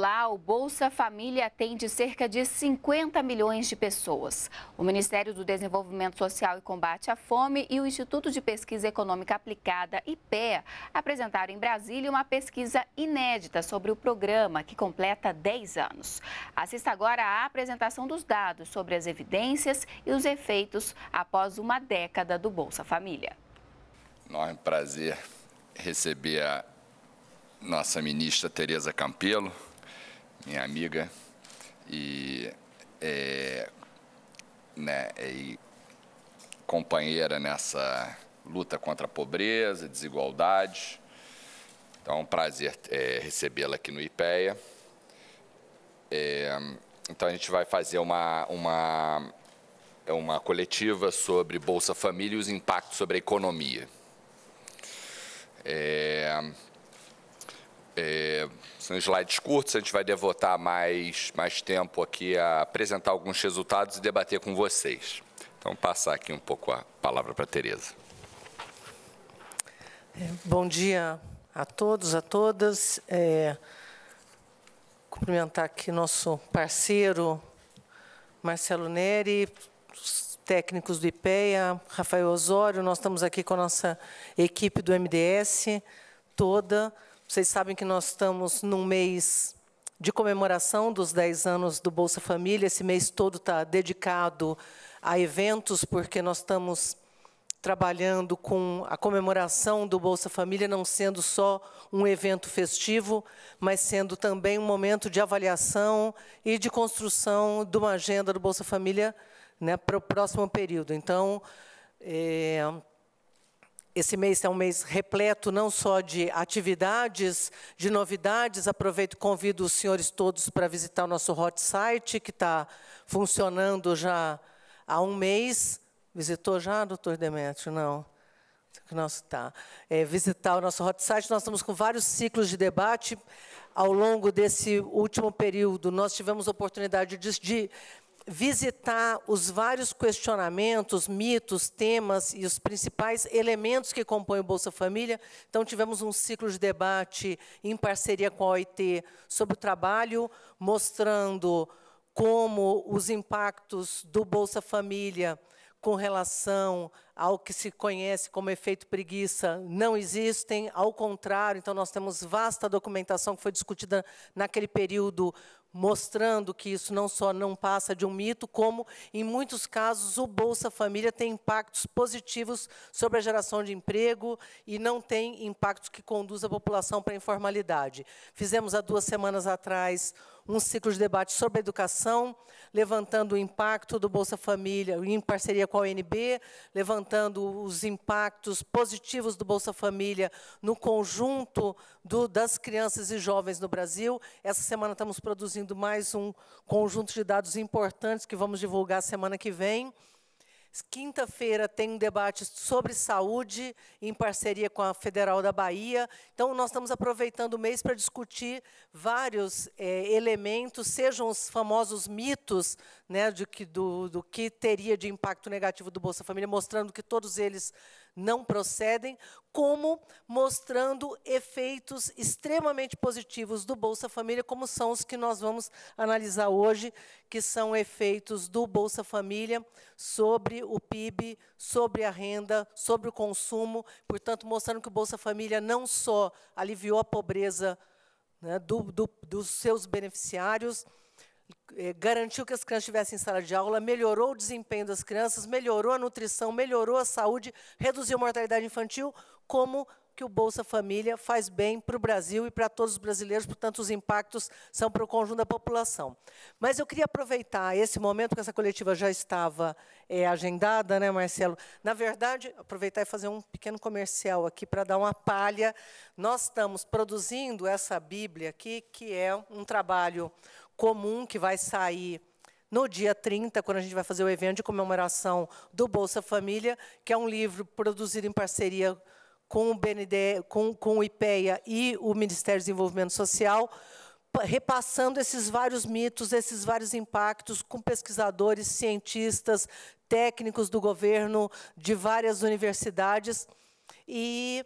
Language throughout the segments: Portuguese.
lá, o Bolsa Família atende cerca de 50 milhões de pessoas. O Ministério do Desenvolvimento Social e Combate à Fome e o Instituto de Pesquisa Econômica Aplicada, IPEA, apresentaram em Brasília uma pesquisa inédita sobre o programa, que completa 10 anos. Assista agora à apresentação dos dados sobre as evidências e os efeitos após uma década do Bolsa Família. Enorme prazer receber a nossa ministra Tereza Campelo, minha amiga, e, é, né, é, e companheira nessa luta contra a pobreza, desigualdade. Então, é um prazer é, recebê-la aqui no IPEA. É, então, a gente vai fazer uma, uma, é uma coletiva sobre Bolsa Família e os impactos sobre a economia. É, é, são slides curtos, a gente vai devotar mais, mais tempo aqui a apresentar alguns resultados e debater com vocês. Então, passar aqui um pouco a palavra para a Tereza. É, bom dia a todos, a todas. É, cumprimentar aqui nosso parceiro Marcelo Neri, os técnicos do IPEA, Rafael Osório. Nós estamos aqui com a nossa equipe do MDS toda. Vocês sabem que nós estamos num mês de comemoração dos 10 anos do Bolsa Família. Esse mês todo está dedicado a eventos, porque nós estamos trabalhando com a comemoração do Bolsa Família, não sendo só um evento festivo, mas sendo também um momento de avaliação e de construção de uma agenda do Bolsa Família né, para o próximo período. Então, é, esse mês é um mês repleto não só de atividades, de novidades. Aproveito e convido os senhores todos para visitar o nosso hot site, que está funcionando já há um mês. Visitou já, doutor Demetrio? Não. Nossa, tá. É, visitar o nosso hot site. Nós estamos com vários ciclos de debate ao longo desse último período, nós tivemos oportunidade de, de, visitar os vários questionamentos, mitos, temas e os principais elementos que compõem o Bolsa Família. Então, tivemos um ciclo de debate em parceria com a OIT sobre o trabalho, mostrando como os impactos do Bolsa Família com relação ao que se conhece como efeito preguiça não existem, ao contrário, então nós temos vasta documentação que foi discutida naquele período mostrando que isso não só não passa de um mito, como, em muitos casos, o Bolsa Família tem impactos positivos sobre a geração de emprego e não tem impactos que conduz a população para a informalidade. Fizemos, há duas semanas atrás, um ciclo de debate sobre a educação, levantando o impacto do Bolsa Família, em parceria com a UNB, levantando os impactos positivos do Bolsa Família no conjunto do, das crianças e jovens no Brasil. Essa semana estamos produzindo produzindo mais um conjunto de dados importantes que vamos divulgar semana que vem. Quinta-feira tem um debate sobre saúde, em parceria com a Federal da Bahia. Então, nós estamos aproveitando o mês para discutir vários é, elementos, sejam os famosos mitos né, de que, do, do que teria de impacto negativo do Bolsa Família, mostrando que todos eles não procedem, como mostrando efeitos extremamente positivos do Bolsa Família, como são os que nós vamos analisar hoje, que são efeitos do Bolsa Família sobre o PIB, sobre a renda, sobre o consumo, portanto, mostrando que o Bolsa Família não só aliviou a pobreza né, do, do, dos seus beneficiários, eh, garantiu que as crianças estivessem em sala de aula, melhorou o desempenho das crianças, melhorou a nutrição, melhorou a saúde, reduziu a mortalidade infantil, como que o Bolsa Família faz bem para o Brasil e para todos os brasileiros, portanto, os impactos são para o conjunto da população. Mas eu queria aproveitar esse momento, que essa coletiva já estava é, agendada, né, Marcelo? Na verdade, aproveitar e fazer um pequeno comercial aqui para dar uma palha. Nós estamos produzindo essa Bíblia aqui, que é um trabalho comum que vai sair no dia 30, quando a gente vai fazer o evento de comemoração do Bolsa Família, que é um livro produzido em parceria com o BND, com, com o IPEA e o Ministério do Desenvolvimento Social, repassando esses vários mitos, esses vários impactos com pesquisadores, cientistas, técnicos do governo de várias universidades e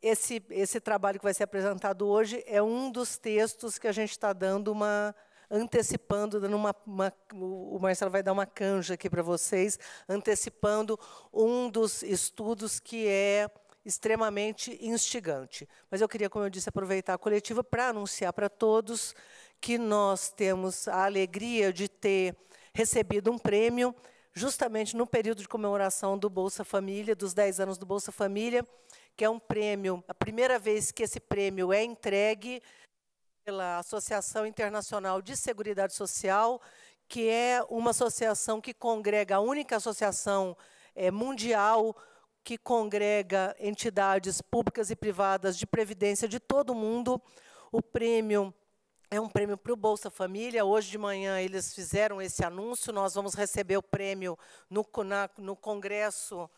esse, esse trabalho que vai ser apresentado hoje é um dos textos que a gente está dando uma, antecipando, dando uma, uma, o Marcelo vai dar uma canja aqui para vocês, antecipando um dos estudos que é extremamente instigante. Mas eu queria, como eu disse, aproveitar a coletiva para anunciar para todos que nós temos a alegria de ter recebido um prêmio justamente no período de comemoração do Bolsa Família, dos 10 anos do Bolsa Família, que é um prêmio, a primeira vez que esse prêmio é entregue pela Associação Internacional de Seguridade Social, que é uma associação que congrega a única associação é, mundial que congrega entidades públicas e privadas de previdência de todo o mundo. O prêmio é um prêmio para o Bolsa Família. Hoje de manhã eles fizeram esse anúncio. Nós vamos receber o prêmio no, na, no Congresso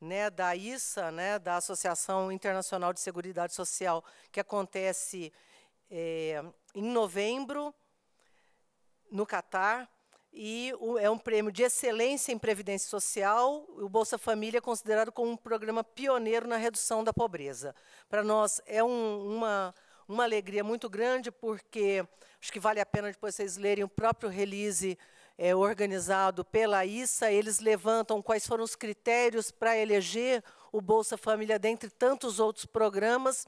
né, da ISA, né, da Associação Internacional de Seguridade Social, que acontece é, em novembro, no Catar, e o, é um prêmio de excelência em previdência social. O Bolsa Família é considerado como um programa pioneiro na redução da pobreza. Para nós é um, uma, uma alegria muito grande, porque acho que vale a pena depois vocês lerem o próprio release é, organizado pela ISA. Eles levantam quais foram os critérios para eleger o Bolsa Família dentre tantos outros programas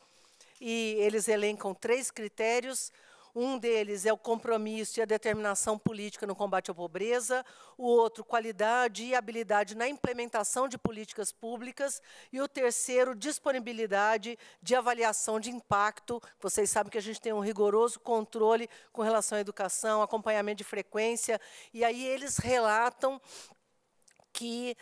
e eles elencam três critérios. Um deles é o compromisso e a determinação política no combate à pobreza, o outro, qualidade e habilidade na implementação de políticas públicas, e o terceiro, disponibilidade de avaliação de impacto. Vocês sabem que a gente tem um rigoroso controle com relação à educação, acompanhamento de frequência, e aí eles relatam que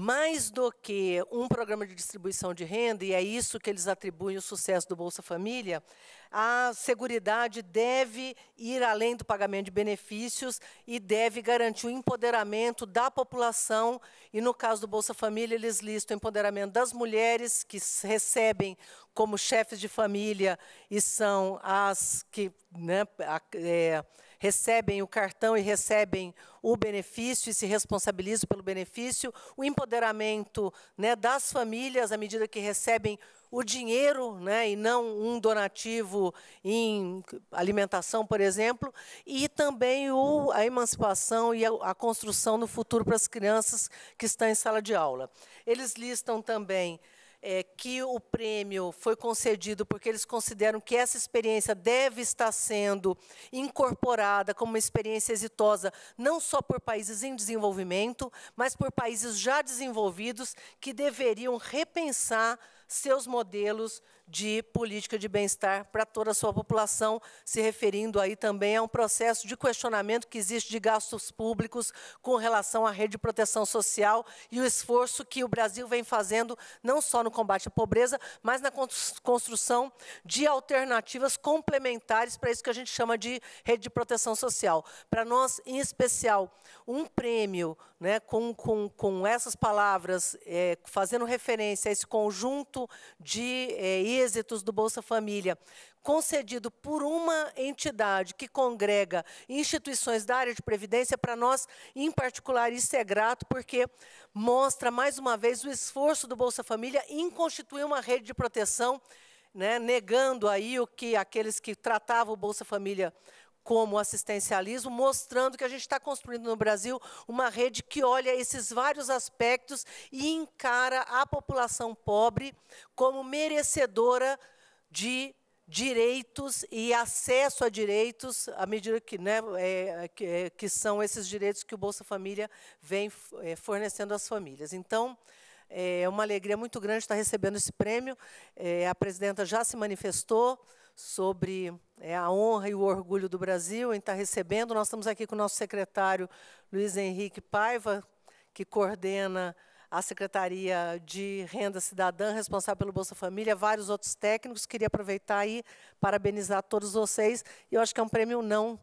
mais do que um programa de distribuição de renda, e é isso que eles atribuem o sucesso do Bolsa Família, a Seguridade deve ir além do pagamento de benefícios e deve garantir o empoderamento da população. E, no caso do Bolsa Família, eles listam o empoderamento das mulheres que recebem como chefes de família e são as que... Né, a, é, recebem o cartão e recebem o benefício e se responsabilizam pelo benefício, o empoderamento né, das famílias à medida que recebem o dinheiro, né, e não um donativo em alimentação, por exemplo, e também o, a emancipação e a, a construção do futuro para as crianças que estão em sala de aula. Eles listam também é, que o prêmio foi concedido porque eles consideram que essa experiência deve estar sendo incorporada como uma experiência exitosa, não só por países em desenvolvimento, mas por países já desenvolvidos que deveriam repensar seus modelos de política de bem-estar para toda a sua população, se referindo aí também a um processo de questionamento que existe de gastos públicos com relação à rede de proteção social e o esforço que o Brasil vem fazendo não só no combate à pobreza, mas na construção de alternativas complementares para isso que a gente chama de rede de proteção social. Para nós, em especial, um prêmio né, com, com, com essas palavras, é, fazendo referência a esse conjunto de é, êxitos do Bolsa Família, concedido por uma entidade que congrega instituições da área de previdência, para nós, em particular, isso é grato, porque mostra, mais uma vez, o esforço do Bolsa Família em constituir uma rede de proteção né, negando aí o que aqueles que tratavam o Bolsa Família como o assistencialismo, mostrando que a gente está construindo no Brasil uma rede que olha esses vários aspectos e encara a população pobre como merecedora de direitos e acesso a direitos, à medida que, né, é, que, é, que, são esses direitos que o Bolsa Família vem é, fornecendo às famílias. Então, é uma alegria muito grande estar recebendo esse prêmio. É, a presidenta já se manifestou, sobre é, a honra e o orgulho do Brasil em estar tá recebendo. Nós estamos aqui com o nosso secretário Luiz Henrique Paiva, que coordena a Secretaria de Renda Cidadã, responsável pelo Bolsa Família, vários outros técnicos. Queria aproveitar e parabenizar todos vocês. E eu acho que é um prêmio não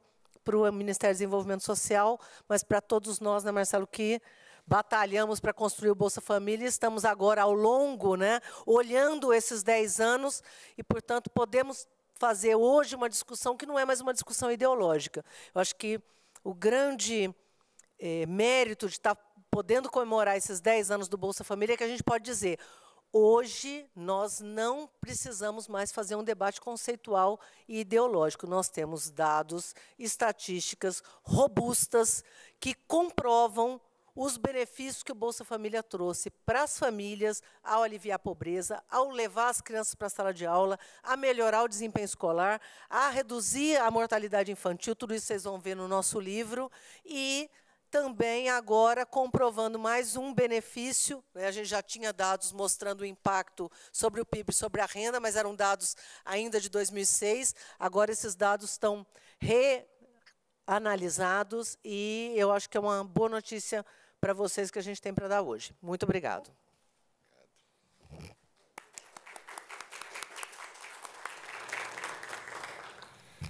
para o Ministério do Desenvolvimento Social, mas para todos nós, né, Marcelo, que batalhamos para construir o Bolsa Família e estamos agora ao longo, né, olhando esses 10 anos e, portanto, podemos fazer hoje uma discussão que não é mais uma discussão ideológica. Eu acho que o grande é, mérito de estar podendo comemorar esses 10 anos do Bolsa Família é que a gente pode dizer. Hoje, nós não precisamos mais fazer um debate conceitual e ideológico. Nós temos dados, estatísticas robustas que comprovam os benefícios que o Bolsa Família trouxe para as famílias ao aliviar a pobreza, ao levar as crianças para a sala de aula, a melhorar o desempenho escolar, a reduzir a mortalidade infantil, tudo isso vocês vão ver no nosso livro, e também agora comprovando mais um benefício. Né? A gente já tinha dados mostrando o impacto sobre o PIB, e sobre a renda, mas eram dados ainda de 2006. Agora esses dados estão reanalisados e eu acho que é uma boa notícia para vocês que a gente tem para dar hoje. Muito obrigado.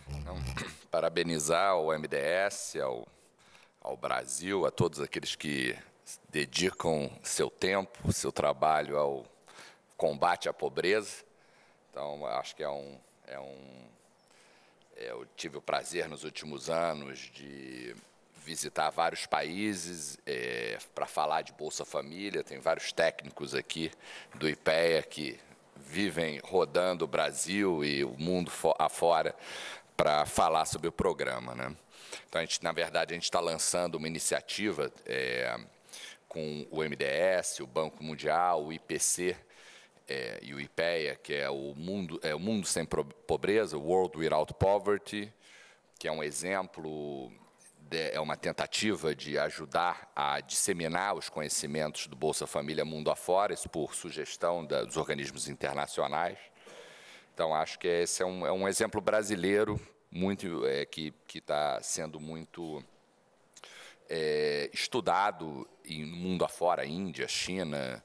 Então, parabenizar ao MDS, ao, ao Brasil, a todos aqueles que dedicam seu tempo, seu trabalho ao combate à pobreza. Então, acho que é um, é um é, eu tive o prazer nos últimos anos de visitar vários países é, para falar de Bolsa Família. Tem vários técnicos aqui do IPEA que vivem rodando o Brasil e o mundo afora para falar sobre o programa. Né? Então, a gente, na verdade, a gente está lançando uma iniciativa é, com o MDS, o Banco Mundial, o IPC, é, e o IPEA, que é o mundo, é o mundo sem pobreza, World Without Poverty, que é um exemplo é, é uma tentativa de ajudar a disseminar os conhecimentos do Bolsa Família mundo afora, isso por sugestão da, dos organismos internacionais. Então, acho que esse é um, é um exemplo brasileiro muito é, que está sendo muito é, estudado em, no mundo afora, Índia, China,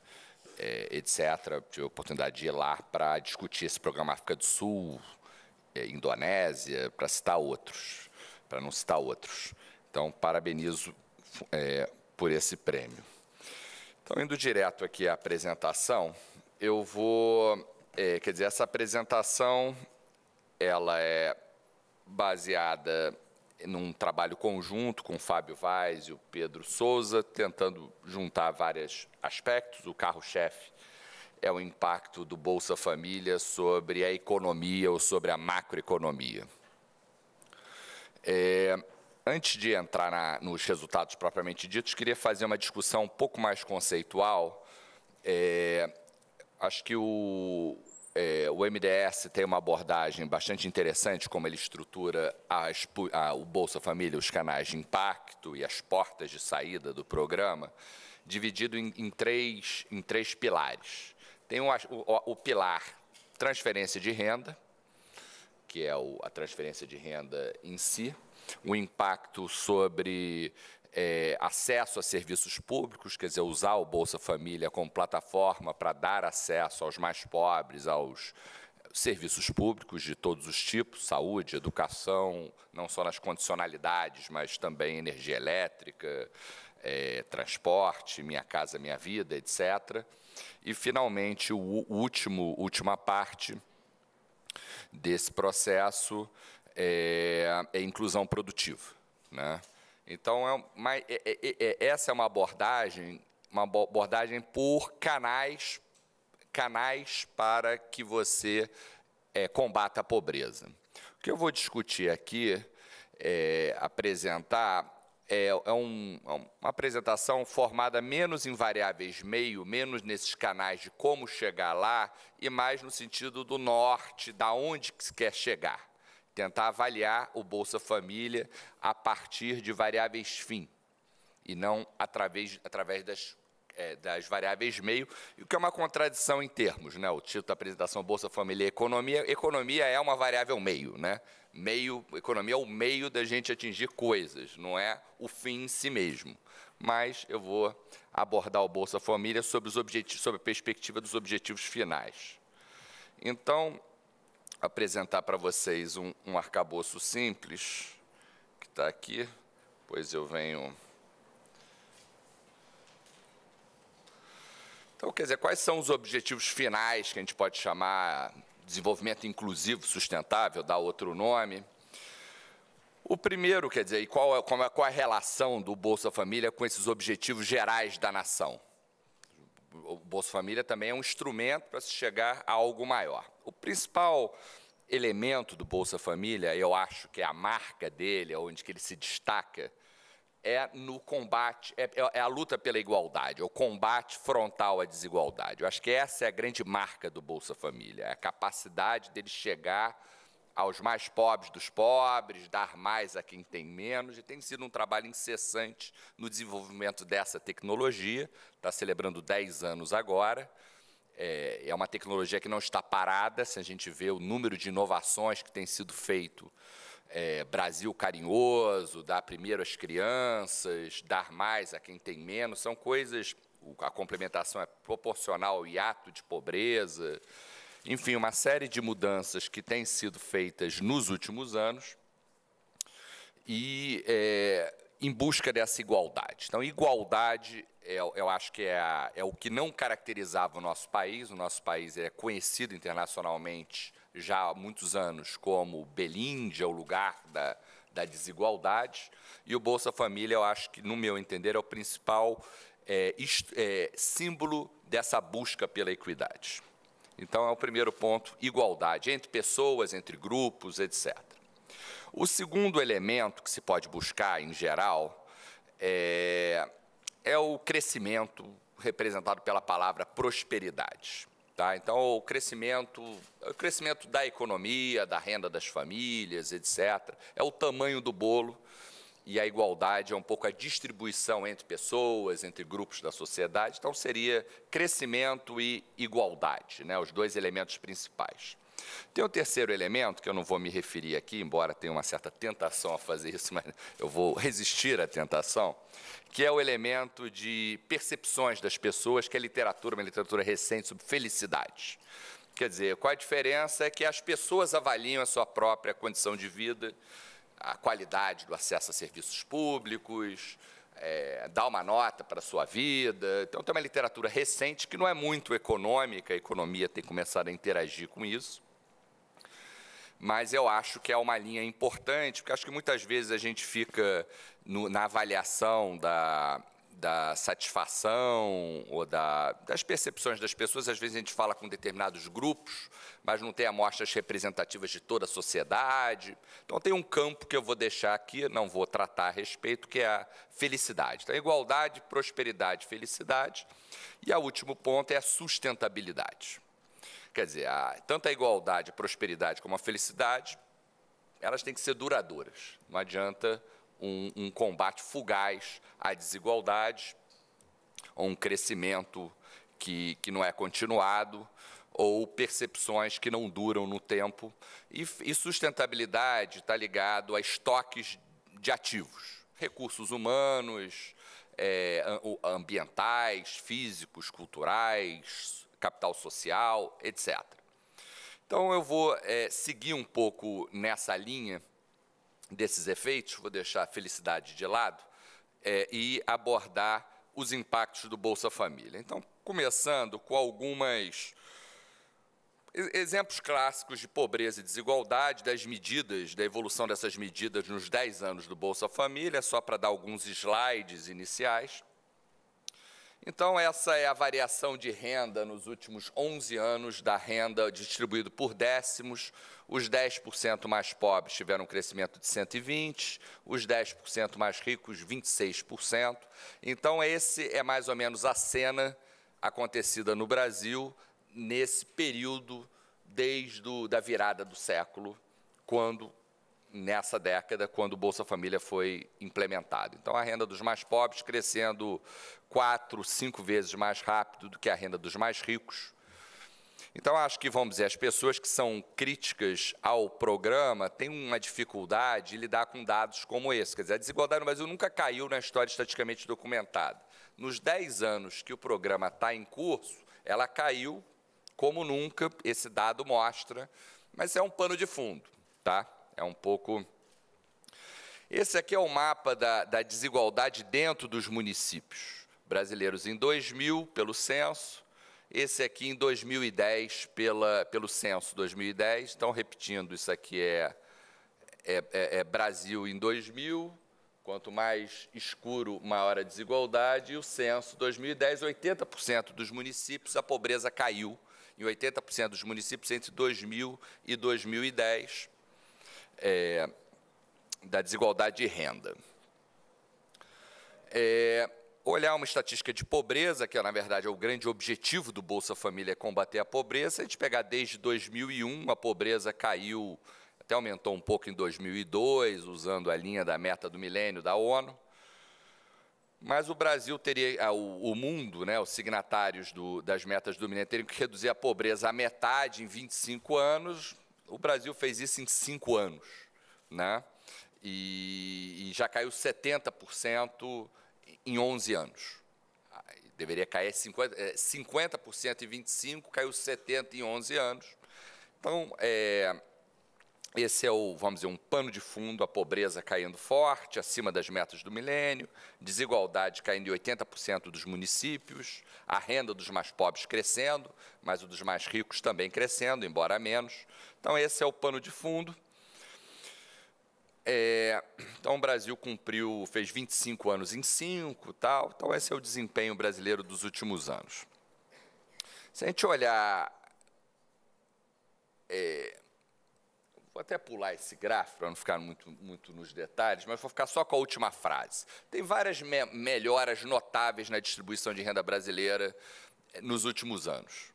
é, etc. Tive a oportunidade de ir lá para discutir esse programa África do Sul, é, Indonésia, para citar outros, para não citar outros. Então, parabenizo é, por esse prêmio. Então, indo direto aqui à apresentação, eu vou. É, quer dizer, essa apresentação ela é baseada num trabalho conjunto com o Fábio Vaz e o Pedro Souza, tentando juntar vários aspectos. O carro-chefe é o impacto do Bolsa Família sobre a economia ou sobre a macroeconomia. É, antes de entrar na, nos resultados propriamente ditos, queria fazer uma discussão um pouco mais conceitual. É, acho que o, é, o MDS tem uma abordagem bastante interessante, como ele estrutura as, a, o Bolsa Família, os canais de impacto e as portas de saída do programa, dividido em, em três, em três pilares. Tem o, o pilar transferência de renda, que é o, a transferência de renda em si, o impacto sobre é, acesso a serviços públicos, quer dizer, usar o Bolsa Família como plataforma para dar acesso aos mais pobres, aos serviços públicos de todos os tipos, saúde, educação, não só nas condicionalidades, mas também energia elétrica, é, transporte, minha casa, minha vida, etc. E, finalmente, o último, última parte desse processo é, é inclusão produtiva. Né? Então, é uma, é, é, é, essa é uma abordagem, uma abordagem por canais, canais para que você combata a pobreza. O que eu vou discutir aqui, apresentar, é, um, uma apresentação formada menos em variáveis meio, menos nesses canais de como chegar lá, e mais no sentido do norte, da onde que se quer chegar tentar avaliar o Bolsa Família a partir de variáveis fim e não através, através das, é, das variáveis meio, o que é uma contradição em termos. Né? O título da apresentação Bolsa Família e Economia, economia é uma variável meio. Né? meio economia é o meio da gente atingir coisas, não é o fim em si mesmo. Mas eu vou abordar o Bolsa Família sobre, os objetivos, sobre a perspectiva dos objetivos finais. Então, apresentar para vocês um, um arcabouço simples, que está aqui, pois eu venho. Então, quer dizer, quais são os objetivos finais que a gente pode chamar desenvolvimento inclusivo sustentável, dar outro nome? O primeiro, quer dizer, e qual é, é qual é a relação do Bolsa Família com esses objetivos gerais da nação? o Bolsa Família também é um instrumento para se chegar a algo maior. O principal elemento do Bolsa Família, eu acho que é a marca dele, onde que ele se destaca, é no combate, é, é, é, a luta pela igualdade, é o combate frontal à desigualdade. Eu acho que essa é a grande marca do Bolsa Família, é a capacidade dele chegar aos mais pobres dos pobres, dar mais a quem tem menos, e tem sido um trabalho incessante no desenvolvimento dessa tecnologia, está celebrando 10 anos agora. É, é uma tecnologia que não está parada, se a gente vê o número de inovações que tem sido feito é, Brasil carinhoso, dar primeiro às crianças, dar mais a quem tem menos, são coisas. A complementação é proporcional ao hiato de pobreza, enfim, uma série de mudanças que têm sido feitas nos últimos anos e é, em busca dessa igualdade. Então, igualdade, eu, é, eu acho que é, a, é, o que não caracterizava o nosso país. O nosso país é conhecido internacionalmente já há muitos anos como Belíndia, o lugar da, da desigualdade. E o Bolsa Família, eu acho que, no meu entender, é o principal é, é símbolo dessa busca pela equidade. Então, é o primeiro ponto: igualdade entre pessoas, entre grupos, etc. O segundo elemento que se pode buscar, em geral, é, é o crescimento representado pela palavra prosperidade. Tá? Então, o crescimento, o crescimento da economia, da renda das famílias, etc., é o tamanho do bolo e a igualdade é um pouco a distribuição entre pessoas, entre grupos da sociedade. Então, seria crescimento e igualdade, né? os dois elementos principais. Tem um terceiro elemento, que eu não vou me referir aqui, embora tenha uma certa tentação a fazer isso, mas eu vou resistir à tentação, que é o elemento de percepções das pessoas, que é literatura, uma literatura recente sobre felicidade. Quer dizer, qual a diferença é que as pessoas avaliam a sua própria condição de vida, a qualidade do acesso a serviços públicos, é, dá uma nota para a sua vida. Então, tem uma literatura recente que não é muito econômica, a economia tem começado a interagir com isso. Mas eu acho que é uma linha importante, porque acho que muitas vezes a gente fica no, na avaliação da, da satisfação ou da, das percepções das pessoas. Às vezes a gente fala com determinados grupos, mas não tem amostras representativas de toda a sociedade. Então tem um campo que eu vou deixar aqui, não vou tratar a respeito, que é a felicidade. Então, é igualdade, prosperidade, felicidade. E o último ponto é a sustentabilidade. Quer dizer, a, tanto a igualdade, a prosperidade como a felicidade, elas têm que ser duradouras. Não adianta um, um combate fugaz à desigualdade, ou um crescimento que, que não é continuado, ou percepções que não duram no tempo. E, e sustentabilidade está ligado a estoques de ativos, recursos humanos, é, ambientais, físicos, culturais, capital social, etc. Então, eu vou é, seguir um pouco nessa linha desses efeitos, vou deixar a felicidade de lado, é, e abordar os impactos do Bolsa Família. Então, começando com algumas exemplos clássicos de pobreza e desigualdade, das medidas, da evolução dessas medidas nos 10 anos do Bolsa Família, só para dar alguns slides iniciais. Então, essa é a variação de renda nos últimos 11 anos da renda distribuído por décimos. Os 10% mais pobres tiveram um crescimento de 120, os 10% mais ricos 26%. Então, esse é mais ou menos a cena acontecida no Brasil nesse período desde a da virada do século, quando nessa década, quando o Bolsa Família foi implementado. Então, a renda dos mais pobres crescendo quatro, cinco vezes mais rápido do que a renda dos mais ricos. Então, acho que, vamos dizer, as pessoas que são críticas ao programa têm uma dificuldade de lidar com dados como esse. Quer dizer, a desigualdade no Brasil nunca caiu na história estatisticamente documentada. Nos 10 anos que o programa está em curso, ela caiu como nunca, esse dado mostra, mas é um pano de fundo, tá? É um pouco. Esse aqui é o mapa da, da desigualdade dentro dos municípios brasileiros em 2000, pelo censo, esse aqui em 2010, pela, pelo censo 2010. Então, repetindo, isso aqui é, é, é, é Brasil em 2000, Quanto mais escuro, maior a desigualdade. E o censo 2010, 80% dos municípios, a pobreza caiu. Em 80% dos municípios entre 2000 e 2010 é, da desigualdade de renda. É, olhar uma estatística de pobreza, que é, na verdade é o grande objetivo do Bolsa Família, é combater a pobreza. A gente pegar desde 2001, a pobreza caiu, até aumentou um pouco em 2002, usando a linha da meta do milênio da ONU. Mas o Brasil teria, o, mundo, né, os signatários do, das metas do milênio teriam que reduzir a pobreza à metade em 25 anos. O Brasil fez isso em cinco anos, né? E, e já caiu 70% em 11 anos. Deveria cair 50%, 50 é, em 25, caiu 70% em 11 anos. Então, é, esse é o, vamos dizer, um pano de fundo, a pobreza caindo forte, acima das metas do milênio, desigualdade caindo em 80% dos municípios, a renda dos mais pobres crescendo, mas o dos mais ricos também crescendo, embora menos. Então, esse é o pano de fundo. É, então, o Brasil cumpriu, fez 25 anos em 5, tal. Então, esse é o desempenho brasileiro dos últimos anos. Se a gente olhar é, Vou até pular esse gráfico para não ficar muito, muito nos detalhes, mas vou ficar só com a última frase. Tem várias me melhoras notáveis na distribuição de renda brasileira eh, nos últimos anos.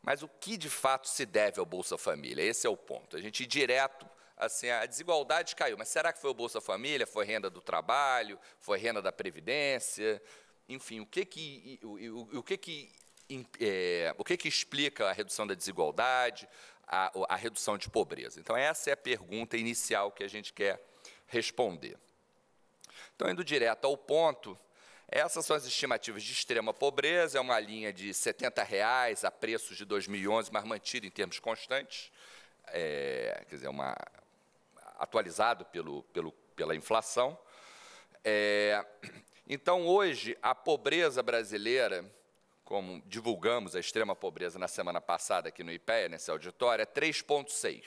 Mas o que de fato se deve ao Bolsa Família? Esse é o ponto. A gente ir direto, assim, a desigualdade caiu. Mas será que foi o Bolsa Família? Foi renda do trabalho? Foi renda da Previdência? Enfim, o que que, o, o, o que, que é, o que, que explica a redução da desigualdade, a, a redução de pobreza? Então, essa é a pergunta inicial que a gente quer responder. Então, indo direto ao ponto, essas são as estimativas de extrema pobreza, é uma linha de R$ reais a preços de 2011, mas mantida em termos constantes, é, quer dizer, uma, atualizado pelo, pelo, pela inflação. É, então, hoje, a pobreza brasileira como divulgamos a extrema pobreza na semana passada aqui no IPEA, nesse auditório, é 3,6.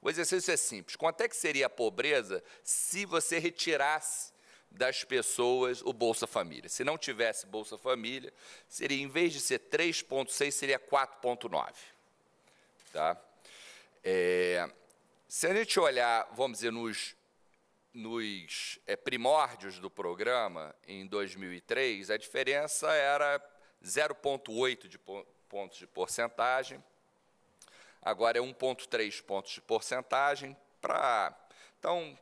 O exercício é simples. Quanto é que seria a pobreza se você retirasse das pessoas o Bolsa Família? Se não tivesse Bolsa Família, seria, em vez de ser 3,6, seria 4,9. Tá? É, se a gente olhar, vamos dizer, nos nos é, primórdios do programa, em 2003, a diferença era 0,8 de pontos de porcentagem, agora é 1,3 pontos de porcentagem. para, então,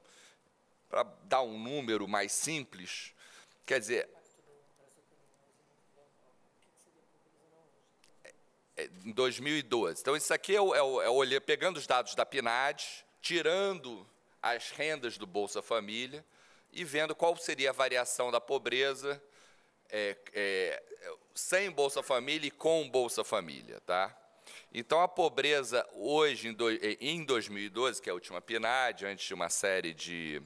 para dar um número mais simples, quer dizer, é, em 2012. Então, isso aqui é, é, é pegando os dados da PNAD, tirando as rendas do Bolsa Família e vendo qual seria a variação da pobreza é, é, sem Bolsa Família e com Bolsa Família, tá? Então, a pobreza hoje, em 2012, é, que é a última PNAD, antes de uma série de,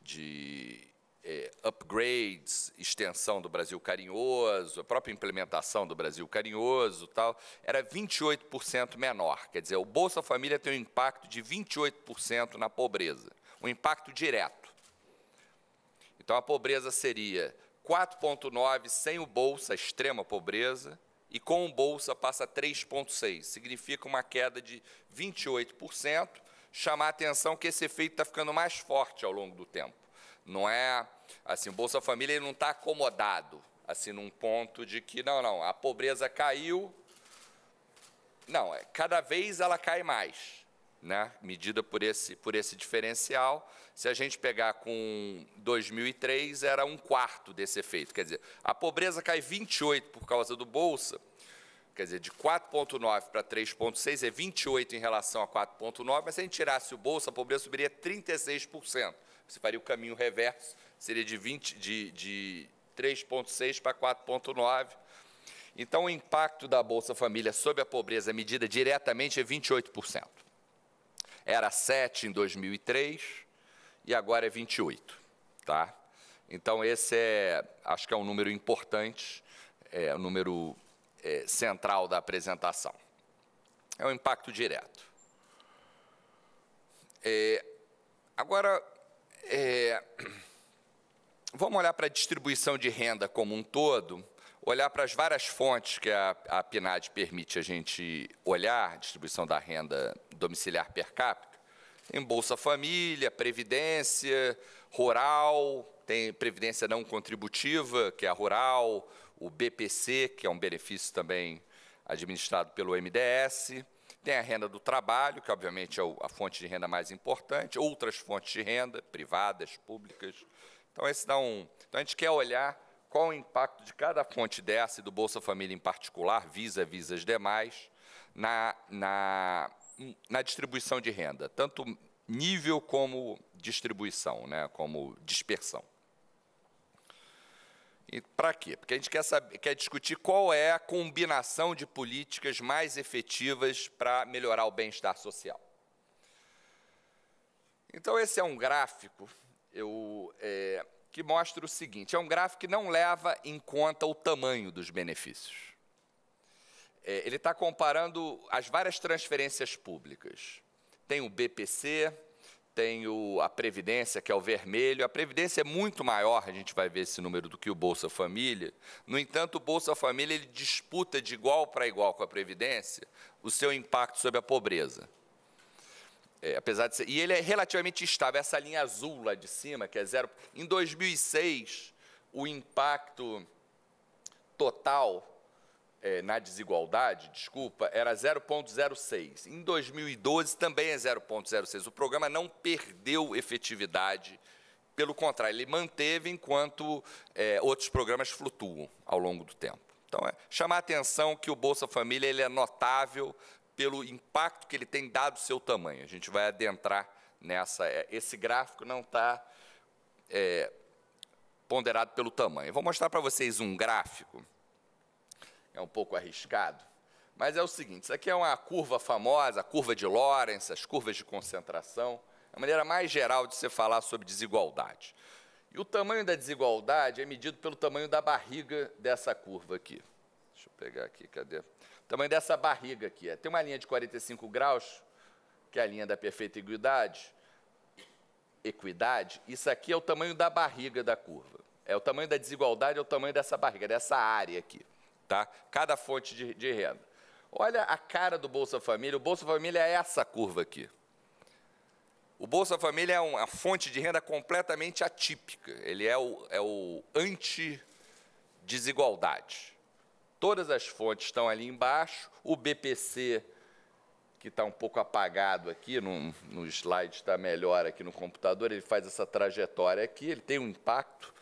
de é, upgrades, extensão do Brasil Carinhoso, a própria implementação do Brasil Carinhoso, tal, era 28% menor. Quer dizer, o Bolsa Família tem um impacto de 28% na pobreza, um impacto direto. Então, a pobreza seria 4,9 sem o bolsa, extrema pobreza, e com o bolsa passa 3,6, significa uma queda de 28%. Chamar a atenção que esse efeito está ficando mais forte ao longo do tempo. Não é assim, o Bolsa Família não está acomodado, assim, num ponto de que, não, não, a pobreza caiu. Não, é, cada vez ela cai mais né, medida por esse, por esse diferencial. Se a gente pegar com 2003, era um quarto desse efeito. Quer dizer, a pobreza cai 28 por causa do Bolsa, quer dizer, de 4,9 para 3,6 é 28 em relação a 4,9, mas se a gente tirasse o Bolsa, a pobreza subiria 36%. Você faria o caminho reverso, seria de, de, de 3,6 para 4,9. Então, o impacto da Bolsa Família sobre a pobreza medida diretamente é 28%. Era 7 em 2003 e agora é 28, tá? Então, esse é, acho que é um número importante, é um número é, central da apresentação. É um impacto direto. É, agora, é, vamos olhar para a distribuição de renda como um todo olhar para as várias fontes que a, a PNAD permite a gente olhar, distribuição da renda domiciliar per capita, em Bolsa Família, Previdência, Rural, tem Previdência não contributiva, que é a Rural, o BPC, que é um benefício também administrado pelo MDS, tem a renda do trabalho, que obviamente é a fonte de renda mais importante, outras fontes de renda, privadas, públicas. Então, esse dá um. Então, a gente quer olhar qual o impacto de cada fonte dessa e do Bolsa Família em particular, Visa, Visa as demais, na, na, na distribuição de renda, tanto nível como distribuição, né, como dispersão. E para quê? Porque a gente quer, saber, quer discutir qual é a combinação de políticas mais efetivas para melhorar o bem-estar social. Então, esse é um gráfico. Eu, é, que mostra o seguinte: é um gráfico que não leva em conta o tamanho dos benefícios. É, ele está comparando as várias transferências públicas. Tem o BPC, tem o, a Previdência, que é o vermelho. A Previdência é muito maior, a gente vai ver esse número, do que o Bolsa Família. No entanto, o Bolsa Família ele disputa de igual para igual com a Previdência o seu impacto sobre a pobreza. É, apesar de ser, e ele é relativamente estável. Essa linha azul lá de cima, que é zero. Em 2006, o impacto total é, na desigualdade, desculpa, era 0,06. Em 2012 também é 0,06. O programa não perdeu efetividade, pelo contrário, ele manteve enquanto é, outros programas flutuam ao longo do tempo. Então, é chamar a atenção que o Bolsa Família ele é notável pelo impacto que ele tem dado seu tamanho. A gente vai adentrar nessa. É, esse gráfico não está é, ponderado pelo tamanho. vou mostrar para vocês um gráfico. É um pouco arriscado, mas é o seguinte: isso aqui é uma curva famosa, a curva de Lorentz, as curvas de concentração, a maneira mais geral de se falar sobre desigualdade. E o tamanho da desigualdade é medido pelo tamanho da barriga dessa curva aqui. Deixa eu pegar aqui, cadê? tamanho dessa barriga aqui. É. Tem uma linha de 45 graus, que é a linha da perfeita equidade, equidade. Isso aqui é o tamanho da barriga da curva. É o tamanho da desigualdade, é o tamanho dessa barriga, dessa área aqui. Tá? Cada fonte de, de renda. Olha a cara do Bolsa Família. O Bolsa Família é essa curva aqui. O Bolsa Família é uma fonte de renda completamente atípica. Ele é o, é o anti-desigualdade. Todas as fontes estão ali embaixo. O BPC, que está um pouco apagado aqui, no, no slide está melhor aqui no computador, ele faz essa trajetória aqui, ele tem um impacto,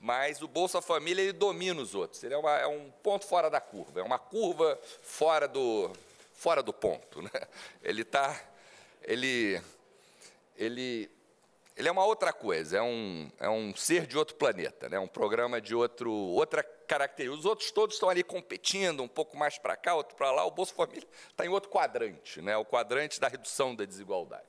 mas o Bolsa Família ele domina os outros. Ele é, uma, é um ponto fora da curva, é uma curva fora do, fora do ponto. Né? Ele está. Ele, ele ele é uma outra coisa, é um, é um ser de outro planeta, né? um programa de outro, outra característica. Os outros todos estão ali competindo, um pouco mais para cá, outro para lá. O Bolsa Família está em outro quadrante, né? o quadrante da redução da desigualdade.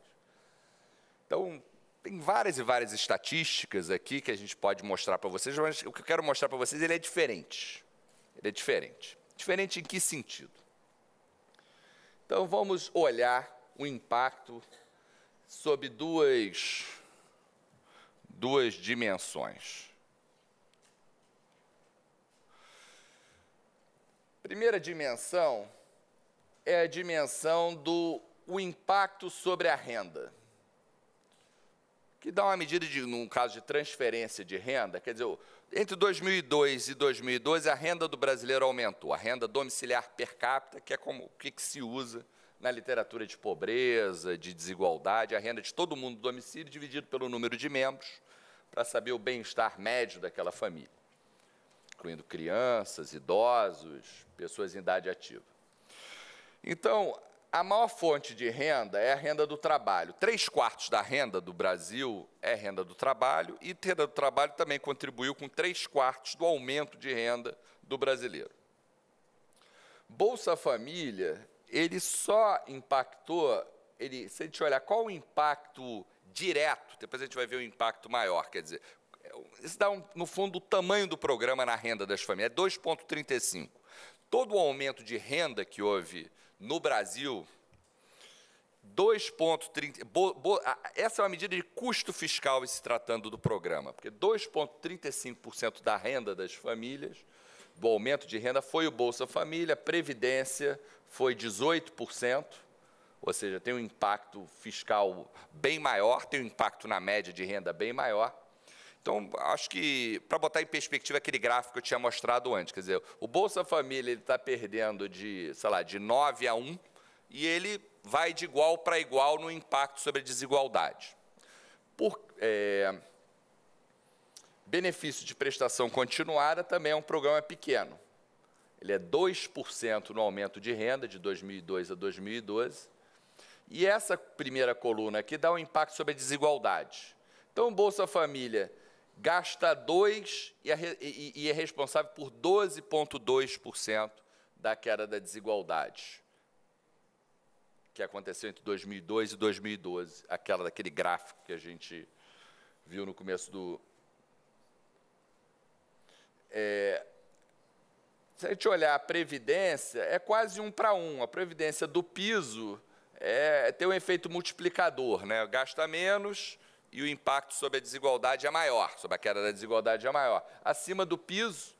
Então, tem várias e várias estatísticas aqui que a gente pode mostrar para vocês, mas o que eu quero mostrar para vocês ele é diferente. Ele é diferente. Diferente em que sentido? Então, vamos olhar o impacto sob duas duas dimensões. Primeira dimensão é a dimensão do o impacto sobre a renda, que dá uma medida de, num caso de transferência de renda, quer dizer, entre 2002 e 2012 a renda do brasileiro aumentou, a renda domiciliar per capita, que é como o que, que se usa na literatura de pobreza, de desigualdade, a renda de todo mundo do domicílio dividido pelo número de membros, para saber o bem-estar médio daquela família, incluindo crianças, idosos, pessoas em idade ativa. Então, a maior fonte de renda é a renda do trabalho. Três quartos da renda do Brasil é renda do trabalho, e renda do trabalho também contribuiu com três quartos do aumento de renda do brasileiro. Bolsa Família ele só impactou, ele, se a gente olhar qual o impacto direto, depois a gente vai ver o impacto maior, quer dizer, isso dá, um, no fundo, o tamanho do programa na renda das famílias, é 2,35. Todo o aumento de renda que houve no Brasil, 2,30. Essa é uma medida de custo fiscal se tratando do programa, porque 2,35% da renda das famílias, do aumento de renda, foi o Bolsa Família, Previdência, foi 18%, ou seja, tem um impacto fiscal bem maior, tem um impacto na média de renda bem maior. Então, acho que, para botar em perspectiva aquele gráfico que eu tinha mostrado antes, quer dizer, o Bolsa Família está perdendo de, sei lá, de 9 a 1 e ele vai de igual para igual no impacto sobre a desigualdade. Por, é, benefício de prestação continuada também é um programa pequeno ele é 2% no aumento de renda de 2002 a 2012. E essa primeira coluna aqui dá um impacto sobre a desigualdade. Então, Bolsa Família gasta 2 é e, é, responsável por 12,2% da queda da desigualdade, que aconteceu entre 2002 e 2012, aquela daquele gráfico que a gente viu no começo do. É, se a gente olhar a previdência, é quase um para um. A previdência do piso é, é tem um efeito multiplicador, né? gasta menos e o impacto sobre a desigualdade é maior, sobre a queda da desigualdade é maior. Acima do piso,